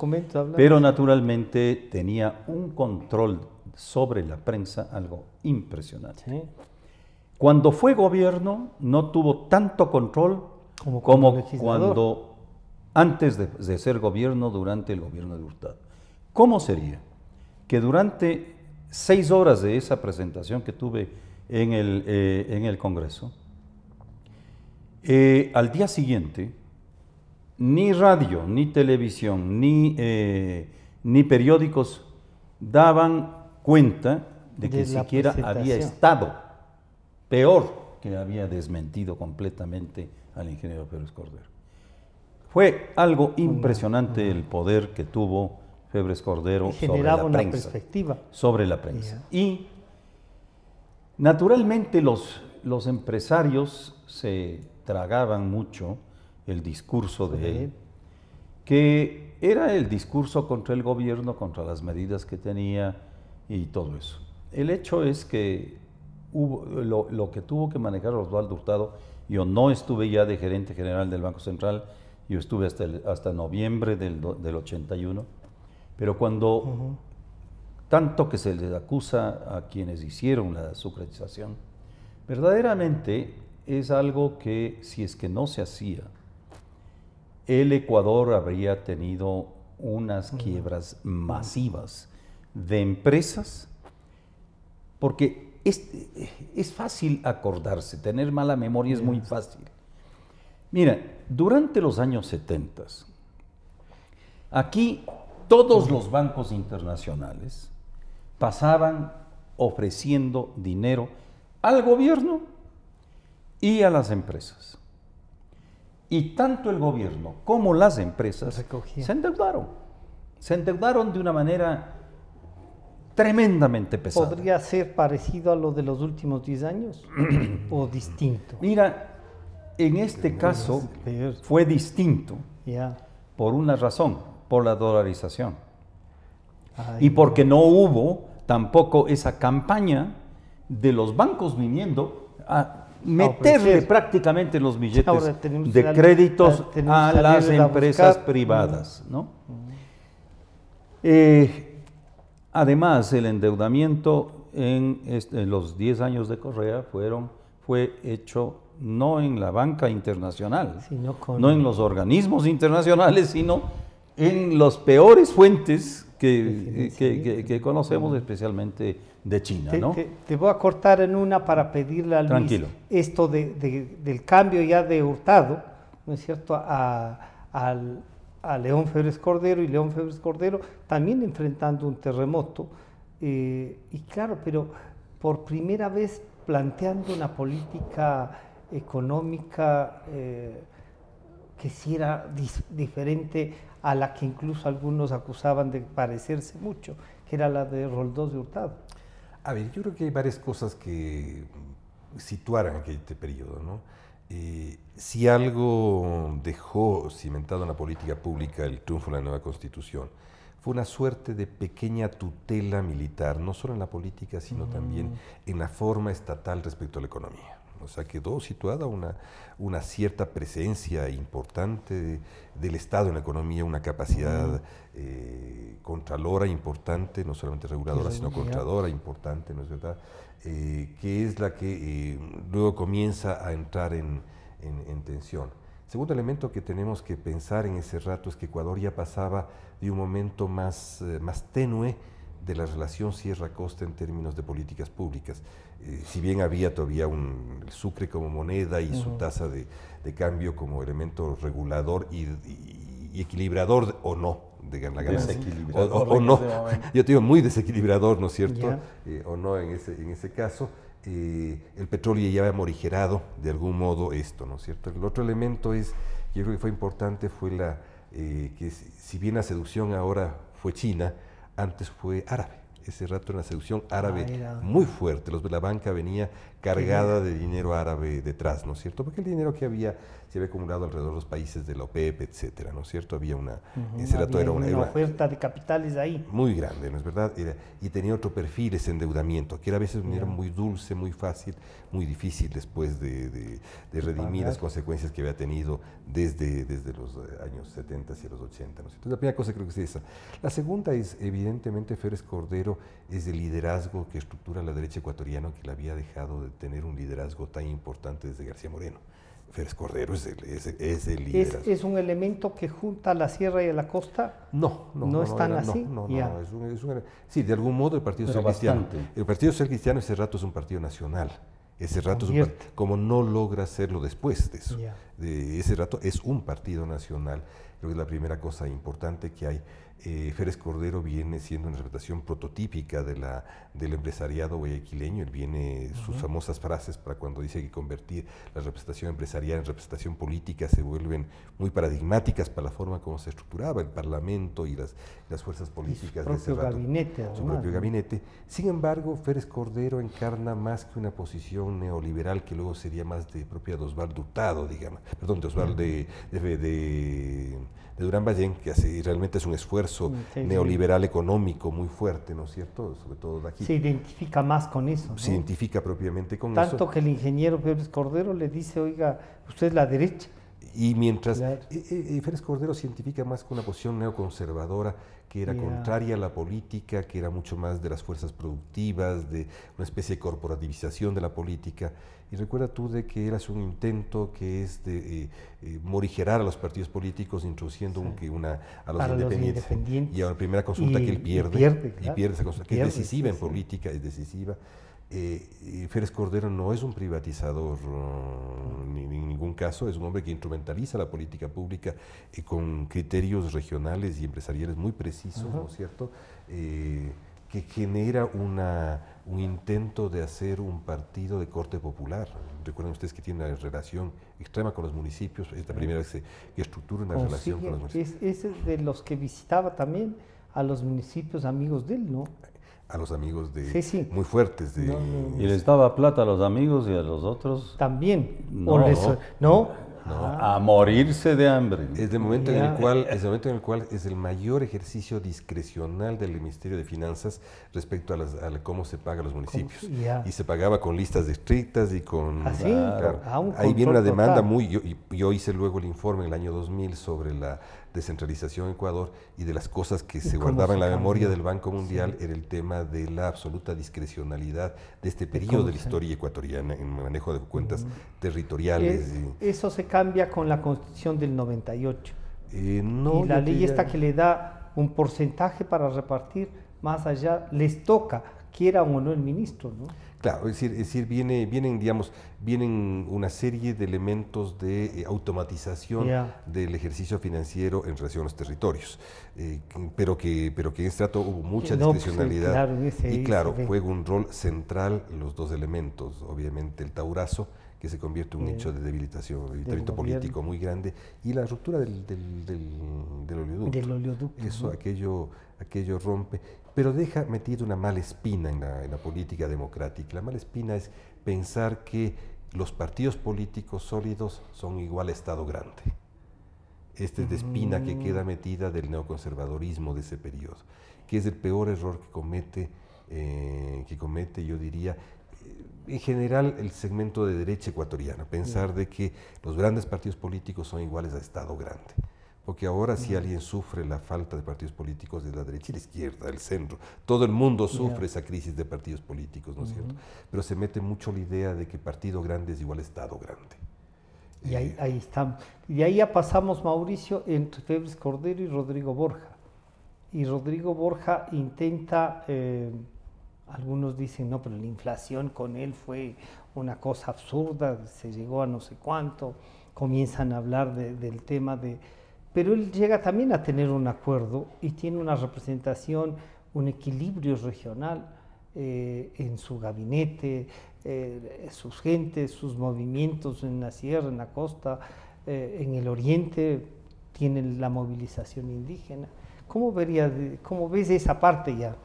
[SPEAKER 2] pero naturalmente tenía un control sobre la prensa algo impresionante. Cuando fue gobierno no tuvo tanto control como, cuando antes de, ser gobierno durante el gobierno de Hurtado. ¿Cómo sería que durante seis horas de esa presentación que tuve en el, eh, en el Congreso, eh, al día siguiente, ni radio, ni televisión, ni, eh, ni periódicos daban cuenta de que siquiera había estado. Peor, que había desmentido completamente al ingeniero Pérez Cordero. Fue algo impresionante el poder que tuvo Febres Cordero sobre la una prensa. Perspectiva. Sobre la prensa. Y naturalmente los, los empresarios se tragaban mucho el discurso de él, que era el discurso contra el gobierno, contra las medidas que tenía y todo eso. El hecho es que hubo, lo, que tuvo que manejar Osvaldo Hurtado, yo no estuve ya de gerente general del Banco Central, yo estuve hasta, hasta noviembre del, 81, pero cuando tanto que se les acusa a quienes hicieron la sucretización, verdaderamente es algo que si es que no se hacía, el Ecuador habría tenido unas quiebras masivas de empresas, porque es, es fácil acordarse, tener mala memoria es muy fácil. Mira, durante los años 70, aquí todos los bancos internacionales pasaban ofreciendo dinero al gobierno y a las empresas. Y tanto el gobierno como las empresas se endeudaron. Se endeudaron de una manera tremendamente pesada.
[SPEAKER 1] ¿Podría ser parecido a lo de los últimos 10 años o distinto? Mira, en este caso
[SPEAKER 2] fue distinto por una razón, por la dolarización. y porque no hubo tampoco esa campaña de los bancos viniendo a
[SPEAKER 1] pues, meterle prácticamente
[SPEAKER 2] los billetes de créditos eh, a las empresas mm. privadas. Mm. Eh, además, el endeudamiento en, los 10 años de Correa fueron, fue hecho no en la banca internacional, no en los organismos internacionales, sino en las peores fuentes que, conocemos especialmente de China. Te, ¿no?
[SPEAKER 1] te, voy a cortar en una para pedirle al Tranquilo. esto del cambio ya de Hurtado, ¿no es cierto?, a, León Febres Cordero y León Febres Cordero también enfrentando un terremoto. Eh, y claro, pero por primera vez planteando una política económica eh, que sí era diferente a la que incluso algunos acusaban de parecerse mucho, que era la de Roldós de Hurtado.
[SPEAKER 3] A ver, yo creo que hay varias cosas que situaran aquel este periodo, ¿no? Eh, si algo dejó cimentado en la política pública el triunfo de la nueva constitución, fue una suerte de pequeña tutela militar, no solo en la política, sino también en la forma estatal respecto a la economía. O sea, quedó situada una, una cierta presencia importante del Estado en la economía, una capacidad eh, contralora importante, no solamente reguladora, sino contralora importante, ¿no es verdad? Eh, que es la que eh, luego comienza a entrar en, en, en tensión. Segundo elemento que tenemos que pensar en ese rato es que Ecuador ya pasaba de un momento más, eh, más tenue de la relación Sierra-Costa en términos de políticas públicas. Eh, si bien había todavía un, el sucre como moneda y su tasa de, cambio como elemento regulador y, equilibrador o no, de la ganancia. O, no, yo te digo muy desequilibrador, ¿no es cierto? Eh, o no en ese, en ese caso. Eh, el petróleo ya había morigerado de algún modo esto, ¿no es cierto? El otro elemento es, yo creo que fue importante, fue la, que si bien la seducción ahora fue china, antes fue árabe ese rato era una seducción árabe muy fuerte. Los, la banca venía cargada de dinero árabe detrás, ¿no es cierto? Porque el dinero que había se había acumulado alrededor de los países de la OPEP, etcétera, ¿no es cierto? Había una, uh era una, una, oferta de
[SPEAKER 1] capitales ahí. Muy
[SPEAKER 3] grande, ¿no es verdad? y tenía otro perfil ese endeudamiento, que era a veces era muy dulce, muy fácil, muy difícil después de, redimir las consecuencias que había tenido desde, desde los eh, años 70 y los 80, ¿no La primera cosa creo que es esa. La segunda es, evidentemente, Férez Cordero es el liderazgo que estructura la derecha ecuatoriana, que la había dejado de tener un liderazgo tan importante desde García Moreno. Férez Cordero es el, líder.
[SPEAKER 1] ¿Es, un elemento que junta la sierra y la costa? No, no. ¿No, están así? No,
[SPEAKER 3] sí, de algún modo el Partido Social Cristiano. El Partido Social Cristiano ese rato es un partido nacional. Ese rato, es un como no logra hacerlo después de eso, de ese rato es un partido nacional. Creo que es la primera cosa importante que hay. Férez eh, Cordero viene siendo una representación prototípica de la, del empresariado guayaquileño. Él viene, sus famosas frases para cuando dice que convertir la representación empresarial en representación política se vuelven muy paradigmáticas para la forma como se estructuraba el Parlamento y las, las fuerzas políticas de gabinete, su propio gabinete. Sin embargo, Férez Cordero encarna más que una posición neoliberal que luego sería más de propia de Osvaldo Hurtado, digamos, perdón, de Osvaldo de, de de Durán Ballén, que realmente es un esfuerzo neoliberal económico muy fuerte, ¿no es cierto? Sobre
[SPEAKER 1] todo de aquí. Se identifica más con eso. Se identifica propiamente con eso. Tanto que el ingeniero Pérez Cordero le dice, oiga, usted es la derecha. Y mientras eh, eh, eh, Félix Cordero se identifica
[SPEAKER 3] más con una posición neoconservadora que era contraria a la política, que era mucho más de las fuerzas productivas, de una especie de corporativización de la política. Y recuerda tú de que él hace un intento que es de eh, eh, morigerar a los partidos políticos introduciendo una, a los independientes. Y a la primera consulta que él pierde. Y pierde, esa consulta, que es decisiva en política, es decisiva. Eh, Férez Cordero no es un privatizador en ningún caso, es un hombre que instrumentaliza la política pública con criterios regionales y empresariales muy precisos, ¿no es cierto? que genera una un intento de hacer un partido de corte popular. Recuerden ustedes que tiene una relación extrema con los municipios, es la primera vez que, estructura una pues relación con los
[SPEAKER 1] municipios. Es, es, de los que visitaba también a los municipios amigos de él, ¿no?
[SPEAKER 3] A los
[SPEAKER 2] amigos de muy fuertes. De, Y les daba plata a los amigos y a los otros. También.
[SPEAKER 3] No, no. Ah. a morirse de hambre. Es el, momento en el, cual, es el momento en el cual es el mayor ejercicio discrecional del Ministerio de Finanzas respecto a, cómo se paga los municipios. Y se pagaba con listas estrictas y con... Ah, claro. Ahí viene una demanda muy... Yo, yo, hice luego el informe en el año 2000 sobre la descentralización en Ecuador y de las cosas que se guardaban en la memoria del Banco Mundial era el tema de la absoluta discrecionalidad de este periodo de la historia ecuatoriana en manejo de cuentas mm. territoriales. Eh,
[SPEAKER 1] eso se cambia con la Constitución del 98. Eh, no, y la ley esta que le da un porcentaje para repartir más allá, les toca, quiera o no el ministro, ¿no?
[SPEAKER 3] Claro, es decir, viene, vienen, digamos, vienen una serie de elementos de eh, automatización del ejercicio financiero en relación a los territorios, eh, pero, que, pero que en este trato hubo mucha pues, discrecionalidad. y claro, juega un rol central los dos elementos, obviamente el taurazo, que se convierte en un hecho de debilitación, debilitamiento político muy grande, y la ruptura del, oleoducto. Del oleoducto. Eso, aquello, aquello rompe pero deja metida una mala espina en la, política democrática. La mala espina es pensar que los partidos políticos sólidos son igual a Estado grande. Esta es la espina que queda mm. metida del neoconservadorismo de ese periodo, que es el peor error que comete, eh, que comete yo diría, eh, en general el segmento de derecha ecuatoriana, pensar mm. de que los grandes partidos políticos son iguales a Estado grande. Porque ahora si alguien sufre la falta de partidos políticos de la derecha y la izquierda, el centro. Todo el mundo sufre esa crisis de partidos políticos, ¿no es cierto? Pero se mete mucho la idea de que partido grande es igual Estado grande.
[SPEAKER 1] Y ahí, eh. ahí Y ahí ya pasamos, Mauricio, entre Febres Cordero y Rodrigo Borja. Y Rodrigo Borja intenta, eh, algunos dicen, no, pero la inflación con él fue una cosa absurda, se llegó a no sé cuánto. Comienzan a hablar del tema de pero él llega también a tener un acuerdo y tiene una representación, un equilibrio regional eh, en su gabinete, eh, sus gentes, sus movimientos en la sierra, en la costa, eh, en el oriente, tienen la movilización indígena. ¿Cómo, vería, ¿Cómo ves esa parte ya?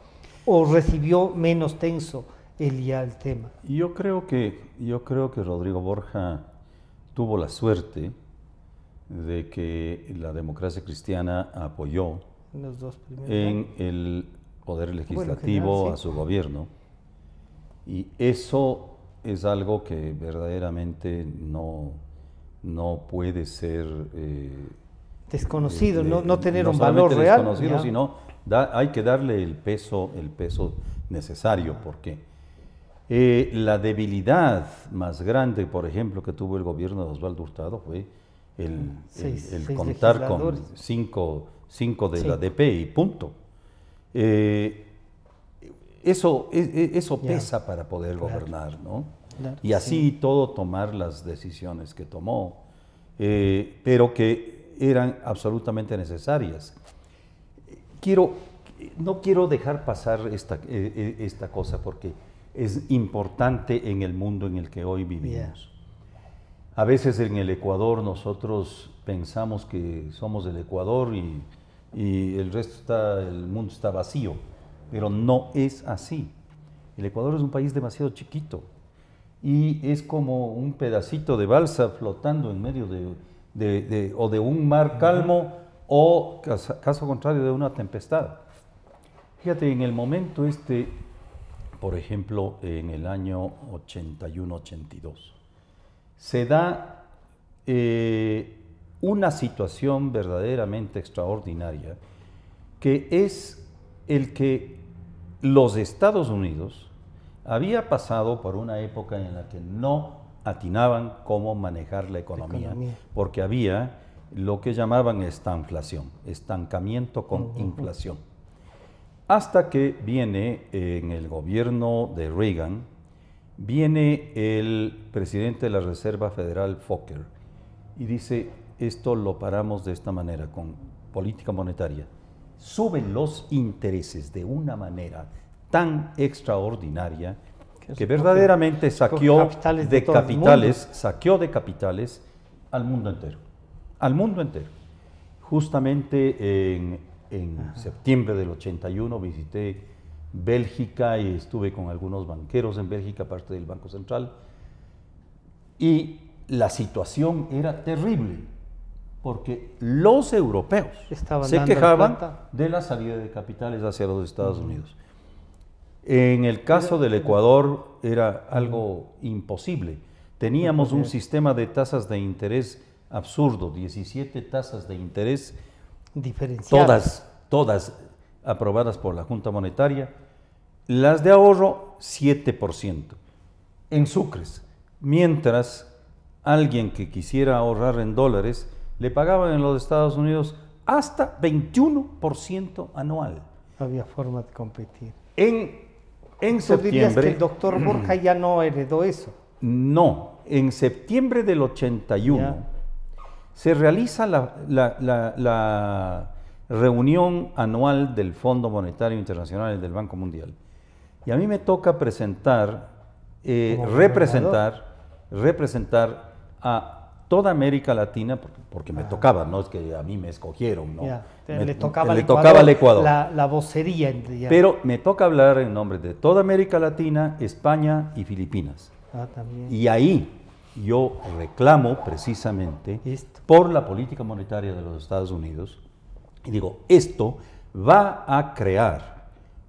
[SPEAKER 1] ¿O recibió menos tenso el ya el tema?
[SPEAKER 2] Yo creo que, yo creo que Rodrigo Borja tuvo la suerte de que la democracia cristiana apoyó en el poder legislativo a su gobierno. Y eso es algo que verdaderamente no, no puede ser... Eh,
[SPEAKER 1] desconocido, eh, no, tener un valor real. Desconocido,
[SPEAKER 2] sino hay que darle el peso, el peso necesario, porque eh, la debilidad más grande, por ejemplo, que tuvo el gobierno de Osvaldo Hurtado fue el, contar con cinco, cinco de la DP y punto. Eh, eso, e, e, eso pesa para poder gobernar, ¿no? y así todo tomar las decisiones que tomó, eh, pero que eran absolutamente necesarias. Quiero, no quiero dejar pasar esta, eh, esta cosa porque es importante en el mundo en el que hoy vivimos. A veces en el Ecuador nosotros pensamos que somos del Ecuador y, el resto está, el mundo está vacío, pero no es así. El Ecuador es un país demasiado chiquito y es como un pedacito de balsa flotando en medio o de un mar calmo o, caso contrario, de una tempestad. Fíjate, en el momento este, por ejemplo, en el año 81-82, se da eh, una situación verdaderamente extraordinaria, que es el que los Estados Unidos había pasado por una época en la que no atinaban cómo manejar la economía, porque había lo que llamaban estanflación, estancamiento con inflación. Hasta que viene eh, en el gobierno de Reagan, Viene el presidente de la Reserva Federal, Fokker, y dice, esto lo paramos de esta manera, con política monetaria. Suben los intereses de una manera tan extraordinaria que verdaderamente saqueó de, capitales, de capitales al mundo entero, al mundo entero. Justamente en, en septiembre del 81 visité Bélgica y estuve con algunos banqueros en Bélgica, parte del Banco Central. Y la situación era terrible porque los europeos se quejaban de la salida de capitales hacia los Estados Unidos. En el caso del Ecuador era algo imposible. Teníamos un sistema de tasas de interés absurdo, 17 tasas de interés,
[SPEAKER 1] todas,
[SPEAKER 2] todas aprobadas por la Junta Monetaria, las de ahorro 7% en sucres, mientras alguien que quisiera ahorrar en dólares le pagaban en los Estados Unidos hasta 21% anual. No había forma de competir.
[SPEAKER 1] En, en septiembre... el doctor Borja ya no heredó eso? No, en septiembre
[SPEAKER 2] del 81 se realiza la, la reunión anual del Fondo Monetario Internacional del Banco Mundial. Y a mí me toca presentar, eh, representar, representar a toda América Latina, porque, me tocaba, no es que a mí me escogieron, no. le tocaba, le tocaba al Ecuador.
[SPEAKER 1] La, vocería. Pero
[SPEAKER 2] me toca hablar en nombre de toda América Latina, España y Filipinas.
[SPEAKER 1] Ah, también. Y
[SPEAKER 2] ahí yo reclamo precisamente por la política monetaria de los Estados Unidos, y digo, esto va a crear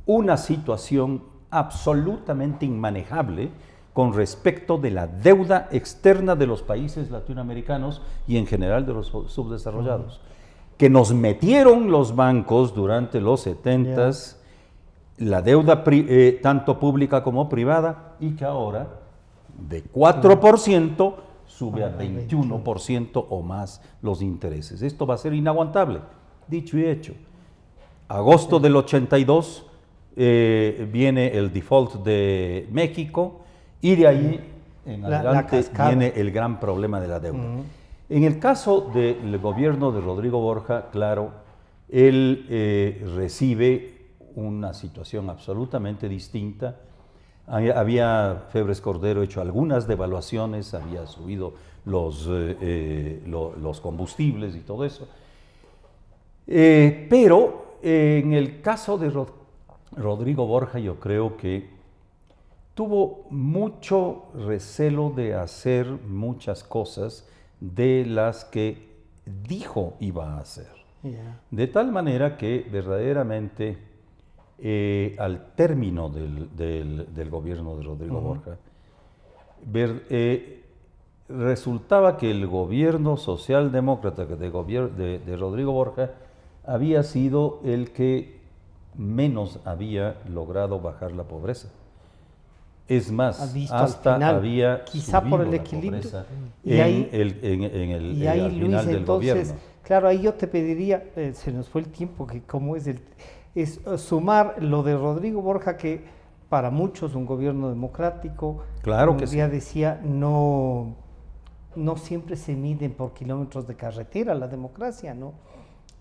[SPEAKER 2] una situación absolutamente inmanejable con respecto de la deuda externa de los países latinoamericanos y en general de los subdesarrollados, que nos metieron los bancos durante los 70 la deuda eh, tanto pública como privada, y que ahora de 4% sube a 21% ah, o más los intereses. Esto va a ser inaguantable dicho y hecho. Agosto del 82 eh, viene el default de México y de ahí
[SPEAKER 1] en adelante viene
[SPEAKER 2] el gran problema de la deuda. En el caso del gobierno de Rodrigo Borja, claro, él eh, recibe una situación absolutamente distinta. Había Febres Cordero hecho algunas devaluaciones, había subido los, eh, los combustibles y todo eso. Eh, pero eh, en el caso de Rodrigo Borja, yo creo que tuvo mucho recelo de hacer muchas cosas de las que dijo iba a hacer. De tal manera que verdaderamente eh, al término del, gobierno de Rodrigo Borja, resultaba que el gobierno socialdemócrata de Rodrigo Borja había sido el que menos había logrado bajar la pobreza. Es más, hasta había quizá
[SPEAKER 1] por el equilibrio y ahí,
[SPEAKER 2] Luis, entonces,
[SPEAKER 1] Claro, ahí yo te pediría, eh, se nos fue el tiempo, que como es el, es eh, sumar lo de Rodrigo Borja que para muchos un gobierno democrático, claro como que ya decía, no, no siempre se miden por kilómetros de carretera la democracia, ¿no?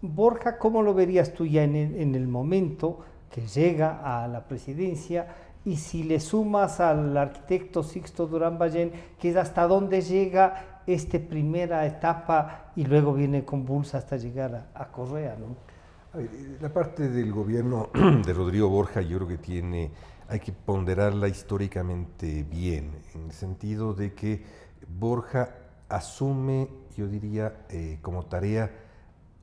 [SPEAKER 1] Borja, ¿cómo lo verías tú ya en el, momento que llega a la presidencia? Y si le sumas al arquitecto Sixto Durán Ballén, que es hasta dónde llega esta primera etapa y luego viene convulsa hasta llegar a, Correa, eh,
[SPEAKER 3] la parte del gobierno de Rodrigo Borja yo creo que tiene, hay que ponderarla históricamente bien, en el sentido de que Borja asume, yo diría, eh, como tarea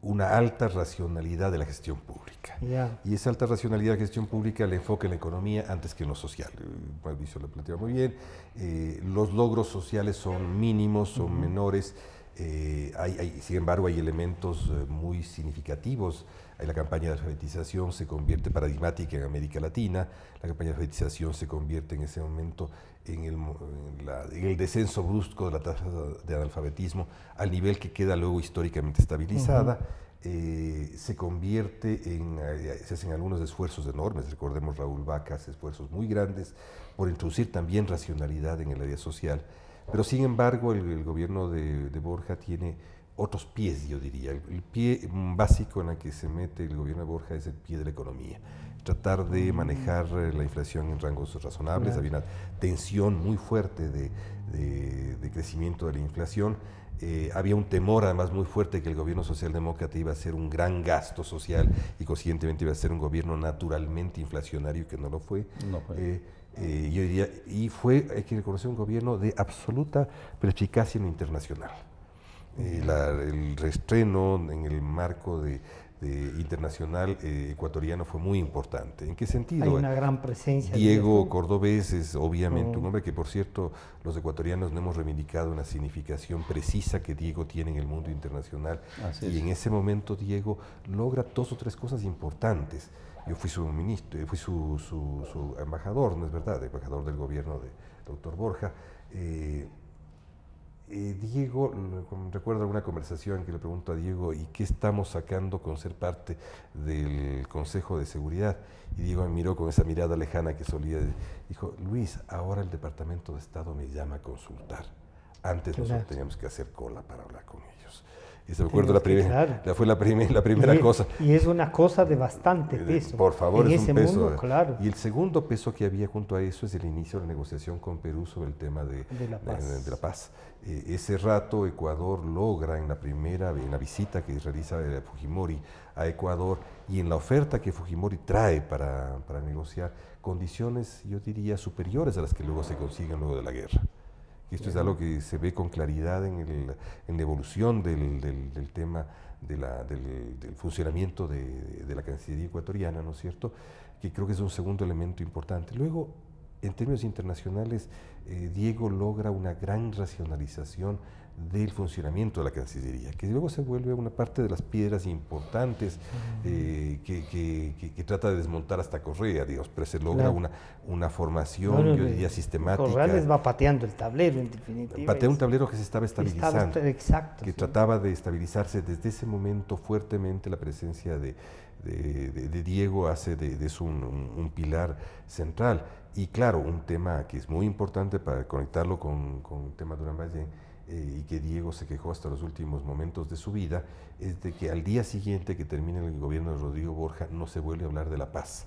[SPEAKER 3] una alta racionalidad de la gestión pública. Y esa alta racionalidad de la gestión pública le enfoca en la economía antes que en lo social. Eh, Mauricio lo plantea muy bien. Eh, los logros sociales son mínimos, son menores. Eh, hay, sin embargo, hay elementos muy significativos la campaña de alfabetización se convierte paradigmática en América Latina, la campaña de alfabetización se convierte en ese momento en el, descenso brusco de la tasa de analfabetismo al nivel que queda luego históricamente estabilizada. Eh, se convierte en, eh, se hacen algunos esfuerzos enormes, recordemos Raúl Vaca esfuerzos muy grandes por introducir también racionalidad en el área social, pero sin embargo el, gobierno de, Borja tiene otros pies, yo diría. El pie básico en el que se mete el gobierno de Borja es el pie de la economía. Tratar de mm. manejar eh, la inflación en rangos razonables. Había una tensión muy fuerte de, crecimiento de la inflación. Eh, había un temor además muy fuerte que el gobierno socialdemócrata iba a ser un gran gasto social y conscientemente iba a ser un gobierno naturalmente inflacionario que no lo fue. Eh, y fue, hay que reconocer, un gobierno de absoluta perspicacia en lo internacional. Eh, el restreno en el marco de, internacional eh, ecuatoriano fue muy importante. ¿En qué sentido? Hay una gran
[SPEAKER 1] presencia. Diego Cordobés es obviamente un
[SPEAKER 3] hombre que, por cierto, los ecuatorianos no hemos reivindicado una significación precisa que Diego tiene en el mundo internacional. y en ese momento Diego logra dos o tres cosas importantes. Yo fui su ministro, eh, fui su, su, embajador, ¿no es verdad? Embajador del gobierno de doctor Borja. Eh, Diego, recuerdo alguna conversación que le pregunto a Diego, ¿y qué estamos sacando con ser parte del Consejo de Seguridad? Y Diego me miró con esa mirada lejana que solía, dijo, Luis, ahora el Departamento de Estado me llama a consultar. Antes nosotros teníamos que hacer cola para hablar con ellos la primera, la fue la, la primera cosa.
[SPEAKER 1] Y es una cosa de bastante eh, peso. Por favor, es un peso. Eh.
[SPEAKER 3] claro. Y el segundo peso que había junto a eso es el inicio de la negociación con Perú sobre el tema de, la paz. Eh, ese rato Ecuador logra en la primera, en la visita que realiza Fujimori a Ecuador y en la oferta que Fujimori trae para, para negociar condiciones, yo diría, superiores a las que luego se consiguen luego de la guerra. Esto es algo que se ve con claridad en, la evolución del, tema del, funcionamiento de, la Cancillería ecuatoriana, ¿no es cierto? Que creo que es un segundo elemento importante. Luego, en términos internacionales, eh, Diego logra una gran racionalización del funcionamiento de la Cancillería, que luego se vuelve una parte de las piedras importantes eh, que, trata de desmontar hasta Correa, Dios, pero se logra una, una formación, yo diría, sistemática. les
[SPEAKER 1] va pateando el tablero, en definitiva. Patea un tablero que se estaba estabilizando, exacto, que trataba
[SPEAKER 3] de estabilizarse desde ese momento fuertemente la presencia de, Diego hace de, eso un, pilar central. Y claro, un tema que es muy importante para conectarlo con, con el tema de Durán Valle eh, y que Diego se quejó hasta los últimos momentos de su vida, es de que al día siguiente que termina el gobierno de Rodrigo Borja no se vuelve a hablar de la paz.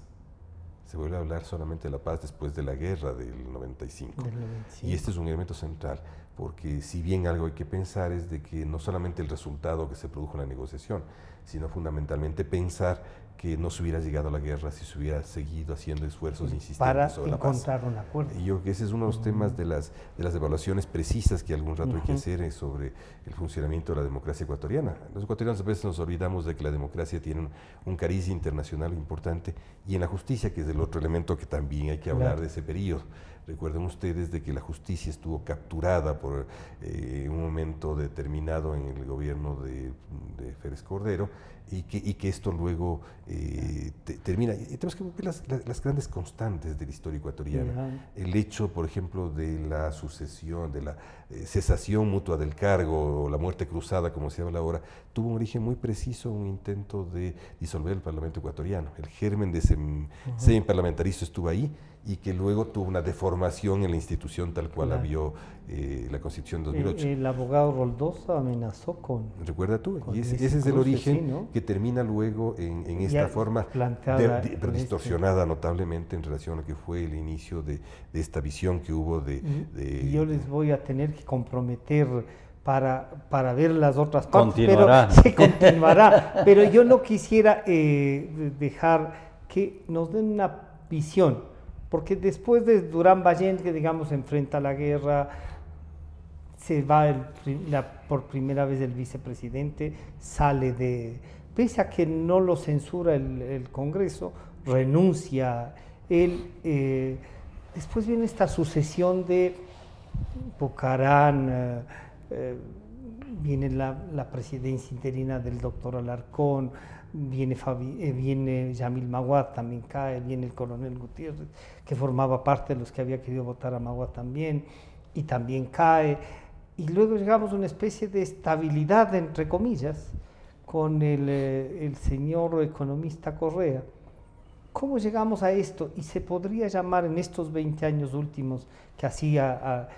[SPEAKER 3] Se vuelve a hablar solamente de la paz después de la guerra del 95. Del 95. Y este es un elemento central, porque si bien algo hay que pensar es de que no solamente el resultado que se produjo en la negociación, sino fundamentalmente pensar que no se hubiera llegado a la guerra si se hubiera seguido haciendo esfuerzos insistentes para sobre la paz. un acuerdo. Y yo creo que ese es uno de los temas de las, de las evaluaciones precisas que algún rato hay que hacer eh, sobre el funcionamiento de la democracia ecuatoriana. Los ecuatorianos a veces nos olvidamos de que la democracia tiene un, cariz internacional importante y en la justicia, que es el otro elemento que también hay que hablar de ese periodo. Recuerden ustedes de que la justicia estuvo capturada por eh, un momento determinado en el gobierno de, Férez Cordero y que, esto luego eh, termina. Y tenemos que ver las, grandes constantes de la historia ecuatoriana. El hecho, por ejemplo, de la sucesión, de la eh, cesación mutua del cargo, o la muerte cruzada, como se habla ahora, tuvo un origen muy preciso, un intento de disolver el Parlamento ecuatoriano. El germen de ese semiparlamentarismo estuvo ahí y que luego tuvo una deformación en la institución tal cual había la vio la Constitución 2008.
[SPEAKER 1] El, abogado Roldosa amenazó con... Recuerda tú, ese, es el origen
[SPEAKER 3] que termina luego en, esta forma, planteada, este distorsionada notablemente en relación a que fue el inicio de, esta visión que hubo de,
[SPEAKER 1] Yo les voy a tener que comprometer para, para ver las otras partes. Pero, se continuará. pero yo no quisiera eh, dejar que nos den una visión porque después de Durán Ballén, que digamos enfrenta la guerra, se va por primera vez el vicepresidente, sale de, pese a que no lo censura el, Congreso, renuncia. Él, eh, después viene esta sucesión de Bucarán, eh, eh, viene la, presidencia interina del doctor Alarcón, eh, viene, Yamil Maguad, también cae, viene el coronel Gutiérrez, que formaba parte de los que había querido votar a Maguad también, y también cae. Y luego llegamos a una especie de estabilidad, entre comillas, con el, eh, señor economista Correa. ¿Cómo llegamos a esto? Y se podría llamar en estos 20 años últimos que hacía...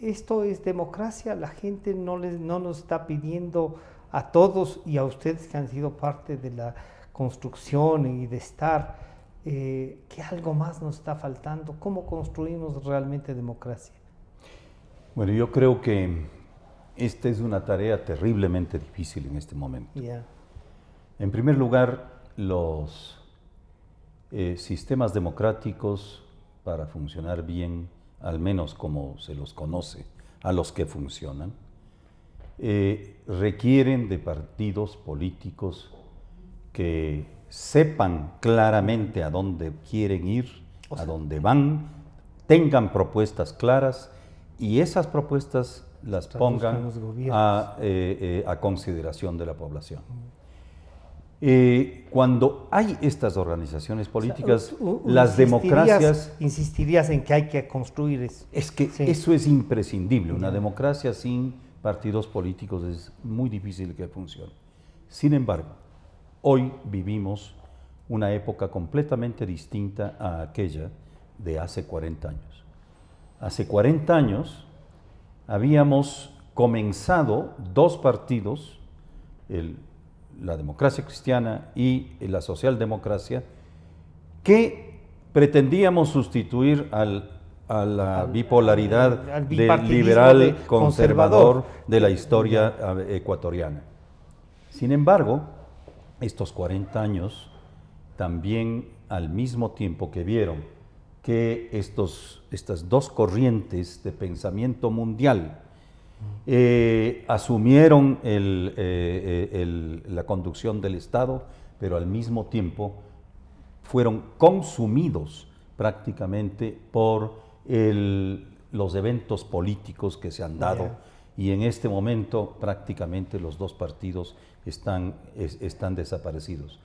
[SPEAKER 1] esto es democracia, la gente no, no nos está pidiendo a todos y a ustedes que han sido parte de la construcción y de estar, ¿qué eh, que algo más nos está faltando. ¿Cómo construimos realmente democracia?
[SPEAKER 2] Bueno, yo creo que esta es una tarea terriblemente difícil en este momento. En primer lugar, los eh, sistemas democráticos, para funcionar bien, al menos como se los conoce, a los que funcionan, eh, requieren de partidos políticos que sepan claramente a dónde quieren ir, a dónde van, tengan propuestas claras y esas propuestas las pongan eh, eh, a, consideración de la población. cuando hay estas organizaciones políticas, las democracias...
[SPEAKER 1] Insistirías en que hay que construir Es que eso
[SPEAKER 2] es imprescindible. Una democracia sin partidos políticos es muy difícil que funcione. Sin embargo, hoy vivimos una época completamente distinta a aquella de hace 40 años. Hace 40 años habíamos comenzado dos partidos, la democracia cristiana y la socialdemocracia, que pretendíamos sustituir al a la bipolaridad del liberal conservador, de la historia eh, ecuatoriana. Sin embargo, estos 40 años también al mismo tiempo que vieron que estos, estas dos corrientes de pensamiento mundial eh, asumieron eh, la conducción del Estado, pero al mismo tiempo fueron consumidos prácticamente por los eventos políticos que se han dado. Y en este momento prácticamente los dos partidos están, desaparecidos.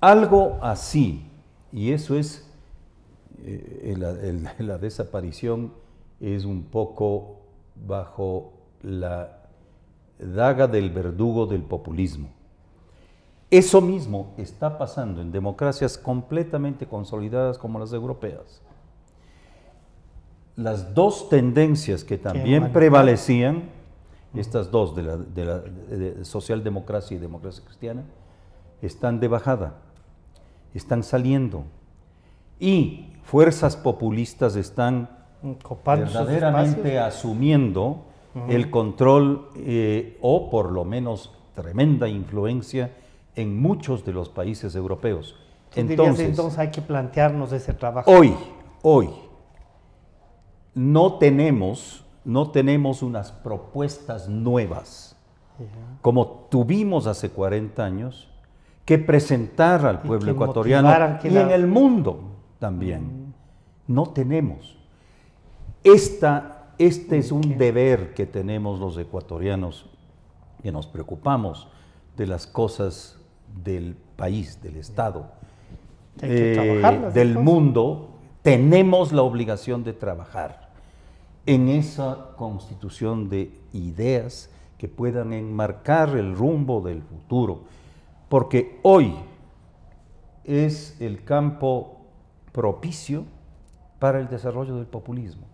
[SPEAKER 2] Algo así, y eso es, eh, la desaparición es un poco bajo la daga del verdugo del populismo. Eso mismo está pasando en democracias completamente consolidadas como las europeas las dos tendencias que también prevalecían, estas dos de la, socialdemocracia y democracia cristiana, están de bajada, están saliendo. Y fuerzas populistas están verdaderamente asumiendo el control eh, o por lo menos tremenda influencia en muchos de los países europeos. Entonces, entonces
[SPEAKER 1] hay que plantearnos ese trabajo. Hoy,
[SPEAKER 2] hoy, no tenemos, no tenemos unas propuestas nuevas, como tuvimos hace 40 años, que presentar al pueblo ecuatoriano y en el mundo también. No tenemos. Esta, este es un deber que tenemos los ecuatorianos, que nos preocupamos de las cosas del país, del Estado,
[SPEAKER 1] eh, del
[SPEAKER 2] mundo, tenemos la obligación de trabajar en esa constitución de ideas que puedan enmarcar el rumbo del futuro. Porque hoy es el campo propicio para el desarrollo del populismo.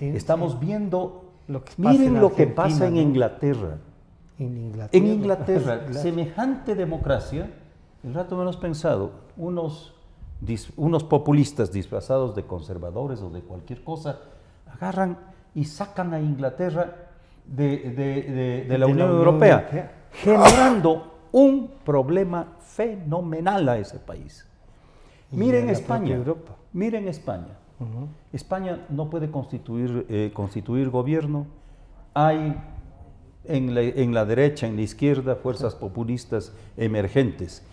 [SPEAKER 2] Estamos viendo, lo que miren lo que pasa en Inglaterra.
[SPEAKER 1] En Inglaterra,
[SPEAKER 2] semejante democracia, el rato menos pensado, unos, unos populistas disfrazados de conservadores o de cualquier cosa, agarran y sacan a Inglaterra de, la, Unión, Europea, generando un problema fenomenal a ese país. miren España, Europa. miren España. España no puede constituir, eh, constituir gobierno. Hay en la, derecha, en la izquierda, fuerzas populistas emergentes.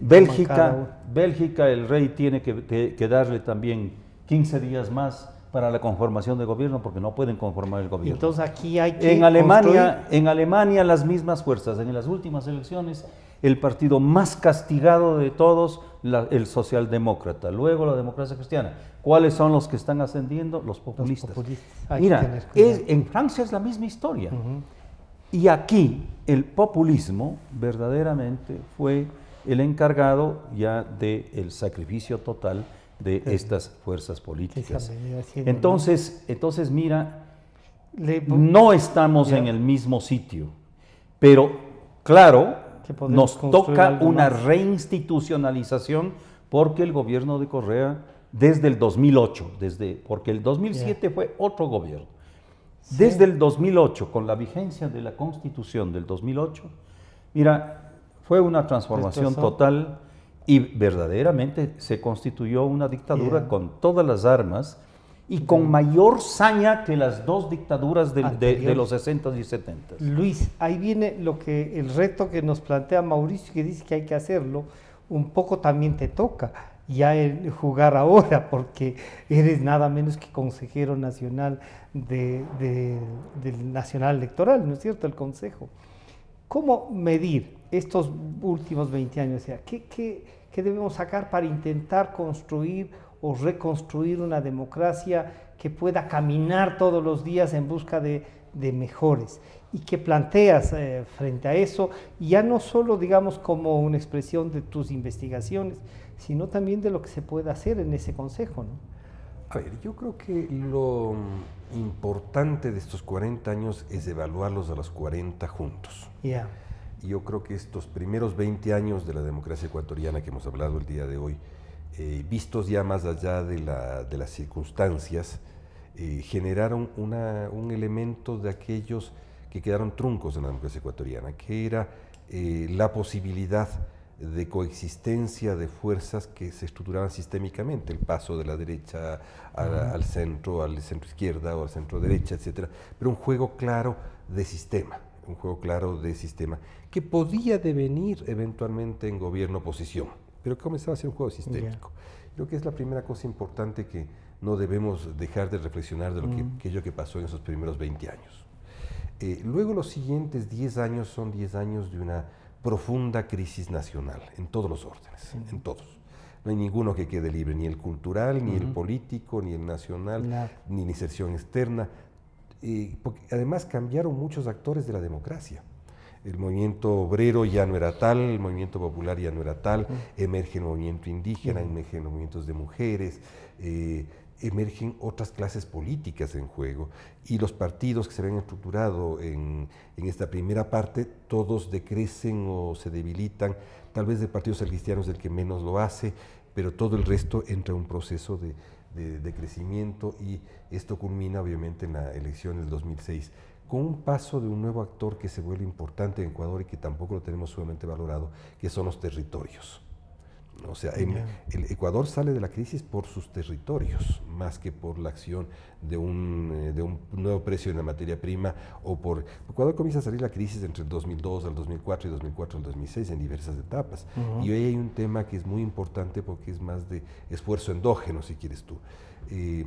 [SPEAKER 2] Bélgica, Bélgica, el rey tiene que, que darle también 15 días más para la conformación de gobierno porque no pueden conformar el gobierno. Entonces aquí hay que en Alemania, en Alemania las mismas fuerzas. En las últimas elecciones el partido más castigado de todos, el socialdemócrata, luego la democracia cristiana. ¿Cuáles son los que están ascendiendo? Los populistas. Mira, es, en Francia es la misma historia. Y aquí el populismo verdaderamente fue el encargado ya del el sacrificio total de estas fuerzas políticas. Entonces, entonces mira,
[SPEAKER 1] no estamos en
[SPEAKER 2] el mismo sitio, pero claro, nos toca una reinstitucionalización porque el gobierno de Correa, desde el 2008, desde, porque el 2007 fue otro gobierno, desde el 2008, con la vigencia de la constitución del 2008, mira, fue una transformación total y verdaderamente se constituyó una dictadura con todas las armas y
[SPEAKER 1] con mayor
[SPEAKER 2] saña que las dos dictaduras de, los 60 y 70.
[SPEAKER 1] Luis, ahí viene lo que el reto que nos plantea Mauricio, que dice que hay que hacerlo, un poco también te toca ya el jugar ahora, porque eres nada menos que consejero nacional del Nacional Electoral, ¿no es cierto? El Consejo. ¿Cómo medir estos últimos 20 años? O sea, ¿qué, qué, qué debemos sacar para intentar construir o reconstruir una democracia que pueda caminar todos los días en busca de, de mejores? ¿Y qué planteas eh, frente a eso? ya no solo, digamos, como una expresión de tus investigaciones, sino también de lo que se puede hacer en ese consejo, ¿no? A ver,
[SPEAKER 3] yo creo que lo importante de estos 40 años es evaluarlos a los 40 juntos. Ya yo creo que estos primeros 20 años de la democracia ecuatoriana que hemos hablado el día de hoy, eh, vistos ya más allá de, las circunstancias, eh, generaron un elemento de aquellos que quedaron truncos en la democracia ecuatoriana, que era eh, la posibilidad de coexistencia de fuerzas que se estructuraban sistémicamente, el paso de la derecha al, centro, al centro izquierda o al centro derecha, etc. Pero un juego claro de sistema un juego claro de sistema, que podía devenir eventualmente en gobierno-oposición, pero que comenzaba a ser un juego sistémico. Creo que es la primera cosa importante que no debemos dejar de reflexionar de lo que, mm. aquello que pasó en esos primeros 20 años. Eh, luego los siguientes 10 años son 10 años de una profunda crisis nacional, en todos los órdenes, en todos. No hay ninguno que quede libre, ni el cultural, ni el político, ni el nacional, ni la inserción externa porque además cambiaron muchos actores de la democracia. El movimiento obrero ya no era tal, el movimiento popular ya no era tal, emerge el movimiento indígena, emergen movimientos de mujeres, eh, emergen otras clases políticas en juego y los partidos que se ven estructurado en, esta primera parte, todos decrecen o se debilitan, tal vez el Partido cristianos es el que menos lo hace, pero todo el resto entra en un proceso de, de, crecimiento y esto culmina obviamente en la elección del 2006 con un paso de un nuevo actor que se vuelve importante en Ecuador y que tampoco lo tenemos sumamente valorado, que son los territorios. O sea, el Ecuador sale de la crisis por sus territorios, más que por la acción de un, eh, de un nuevo precio en la materia prima o por... Ecuador comienza a salir la crisis entre el 2002 al 2004 y 2004 al 2006 en diversas etapas. Y hoy hay un tema que es muy importante porque es más de esfuerzo endógeno, si quieres tú. Eh,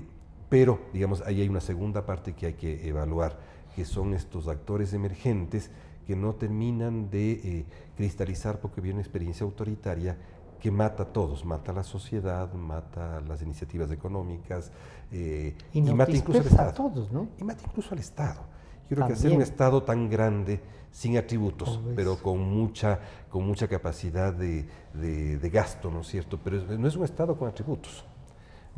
[SPEAKER 3] pero, digamos, ahí hay una segunda parte que hay que evaluar, que son estos actores emergentes que no terminan de eh, cristalizar porque viene una experiencia autoritaria que mata a todos, mata a la sociedad, mata a las iniciativas económicas eh, y, mata pues, incluso al Estado. ¿no? Y mata incluso al Estado. Yo creo que hacer un Estado tan grande, sin atributos, pero con mucha, con mucha capacidad de, de gasto, ¿no es cierto? Pero no es un Estado con atributos.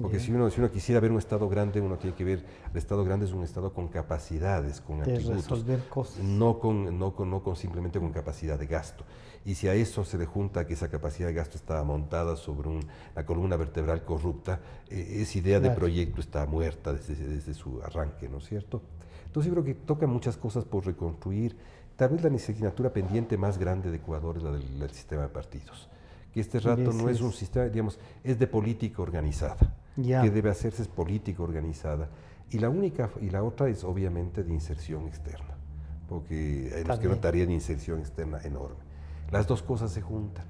[SPEAKER 3] Porque si, uno, uno quisiera ver un Estado grande, uno tiene que ver, el Estado grande es un Estado con capacidades, con atributos,
[SPEAKER 1] resolver cosas.
[SPEAKER 3] No con, no, con, no con simplemente con capacidad de gasto. Y si a eso se le junta que esa capacidad de gasto está montada sobre un, columna vertebral corrupta, e, e, esa idea de proyecto está muerta desde, desde su arranque, ¿no es cierto? Entonces yo creo que toca muchas cosas por reconstruir. Tal vez la asignatura pendiente más grande de Ecuador es la del sistema de partidos que este rato no es un sistema, digamos, es de política organizada que debe hacerse es política organizada. Y la única y la otra es obviamente de inserción externa, porque hay que una tarea de inserción externa enorme. Las dos cosas se juntan.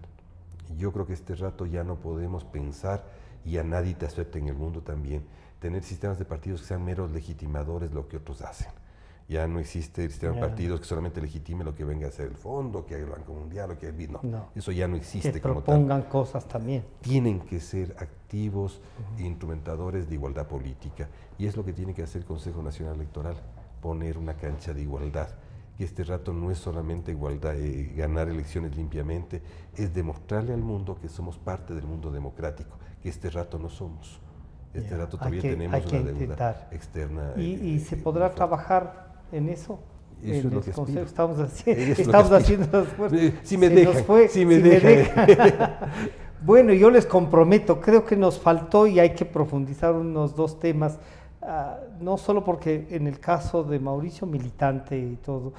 [SPEAKER 3] Yo creo que este rato ya no podemos pensar y a nadie te acepta en el mundo también tener sistemas de partidos que sean meros legitimadores lo que otros hacen ya no existe sistema de partidos que solamente legitime lo que venga a ser el fondo, que hay el Banco Mundial, o que el BID. No, eso ya no existe. Que propongan
[SPEAKER 1] como tal. cosas también.
[SPEAKER 3] Tienen que ser activos e instrumentadores de igualdad política. Y es lo que tiene que hacer el Consejo Nacional Electoral, poner una cancha de igualdad. Que este rato no es solamente igualdad, eh, ganar elecciones limpiamente, es demostrarle al mundo que somos parte del mundo democrático, que este rato no somos. Este rato todavía tenemos una deuda externa.
[SPEAKER 1] Y, eh, eh, se podrá trabajar en eso. Eso es lo estamos haciendo, estamos Si me deja, bueno, yo les comprometo, creo que nos faltó y hay que profundizar unos dos temas, ah, no solo porque en el caso de Mauricio militante y todo,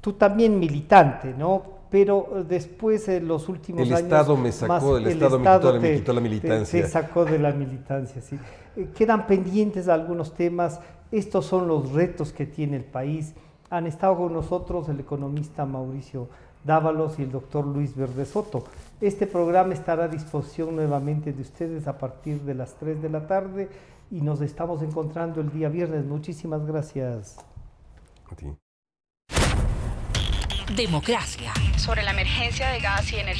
[SPEAKER 1] tú también militante, ¿no? Pero eh, después de eh, los últimos el Estado me sacó, el, Estado, me, quitó, la militancia. sacó de la militancia, sí. Eh, quedan pendientes algunos temas estos son los retos que tiene el país. Han estado con nosotros el economista Mauricio Dávalos y el doctor Luis Verde Soto. Este programa estará a disposición nuevamente de ustedes a partir de las 3 de la tarde y nos estamos encontrando el día viernes. Muchísimas gracias.
[SPEAKER 2] Democracia. Sobre la emergencia de gas y energía.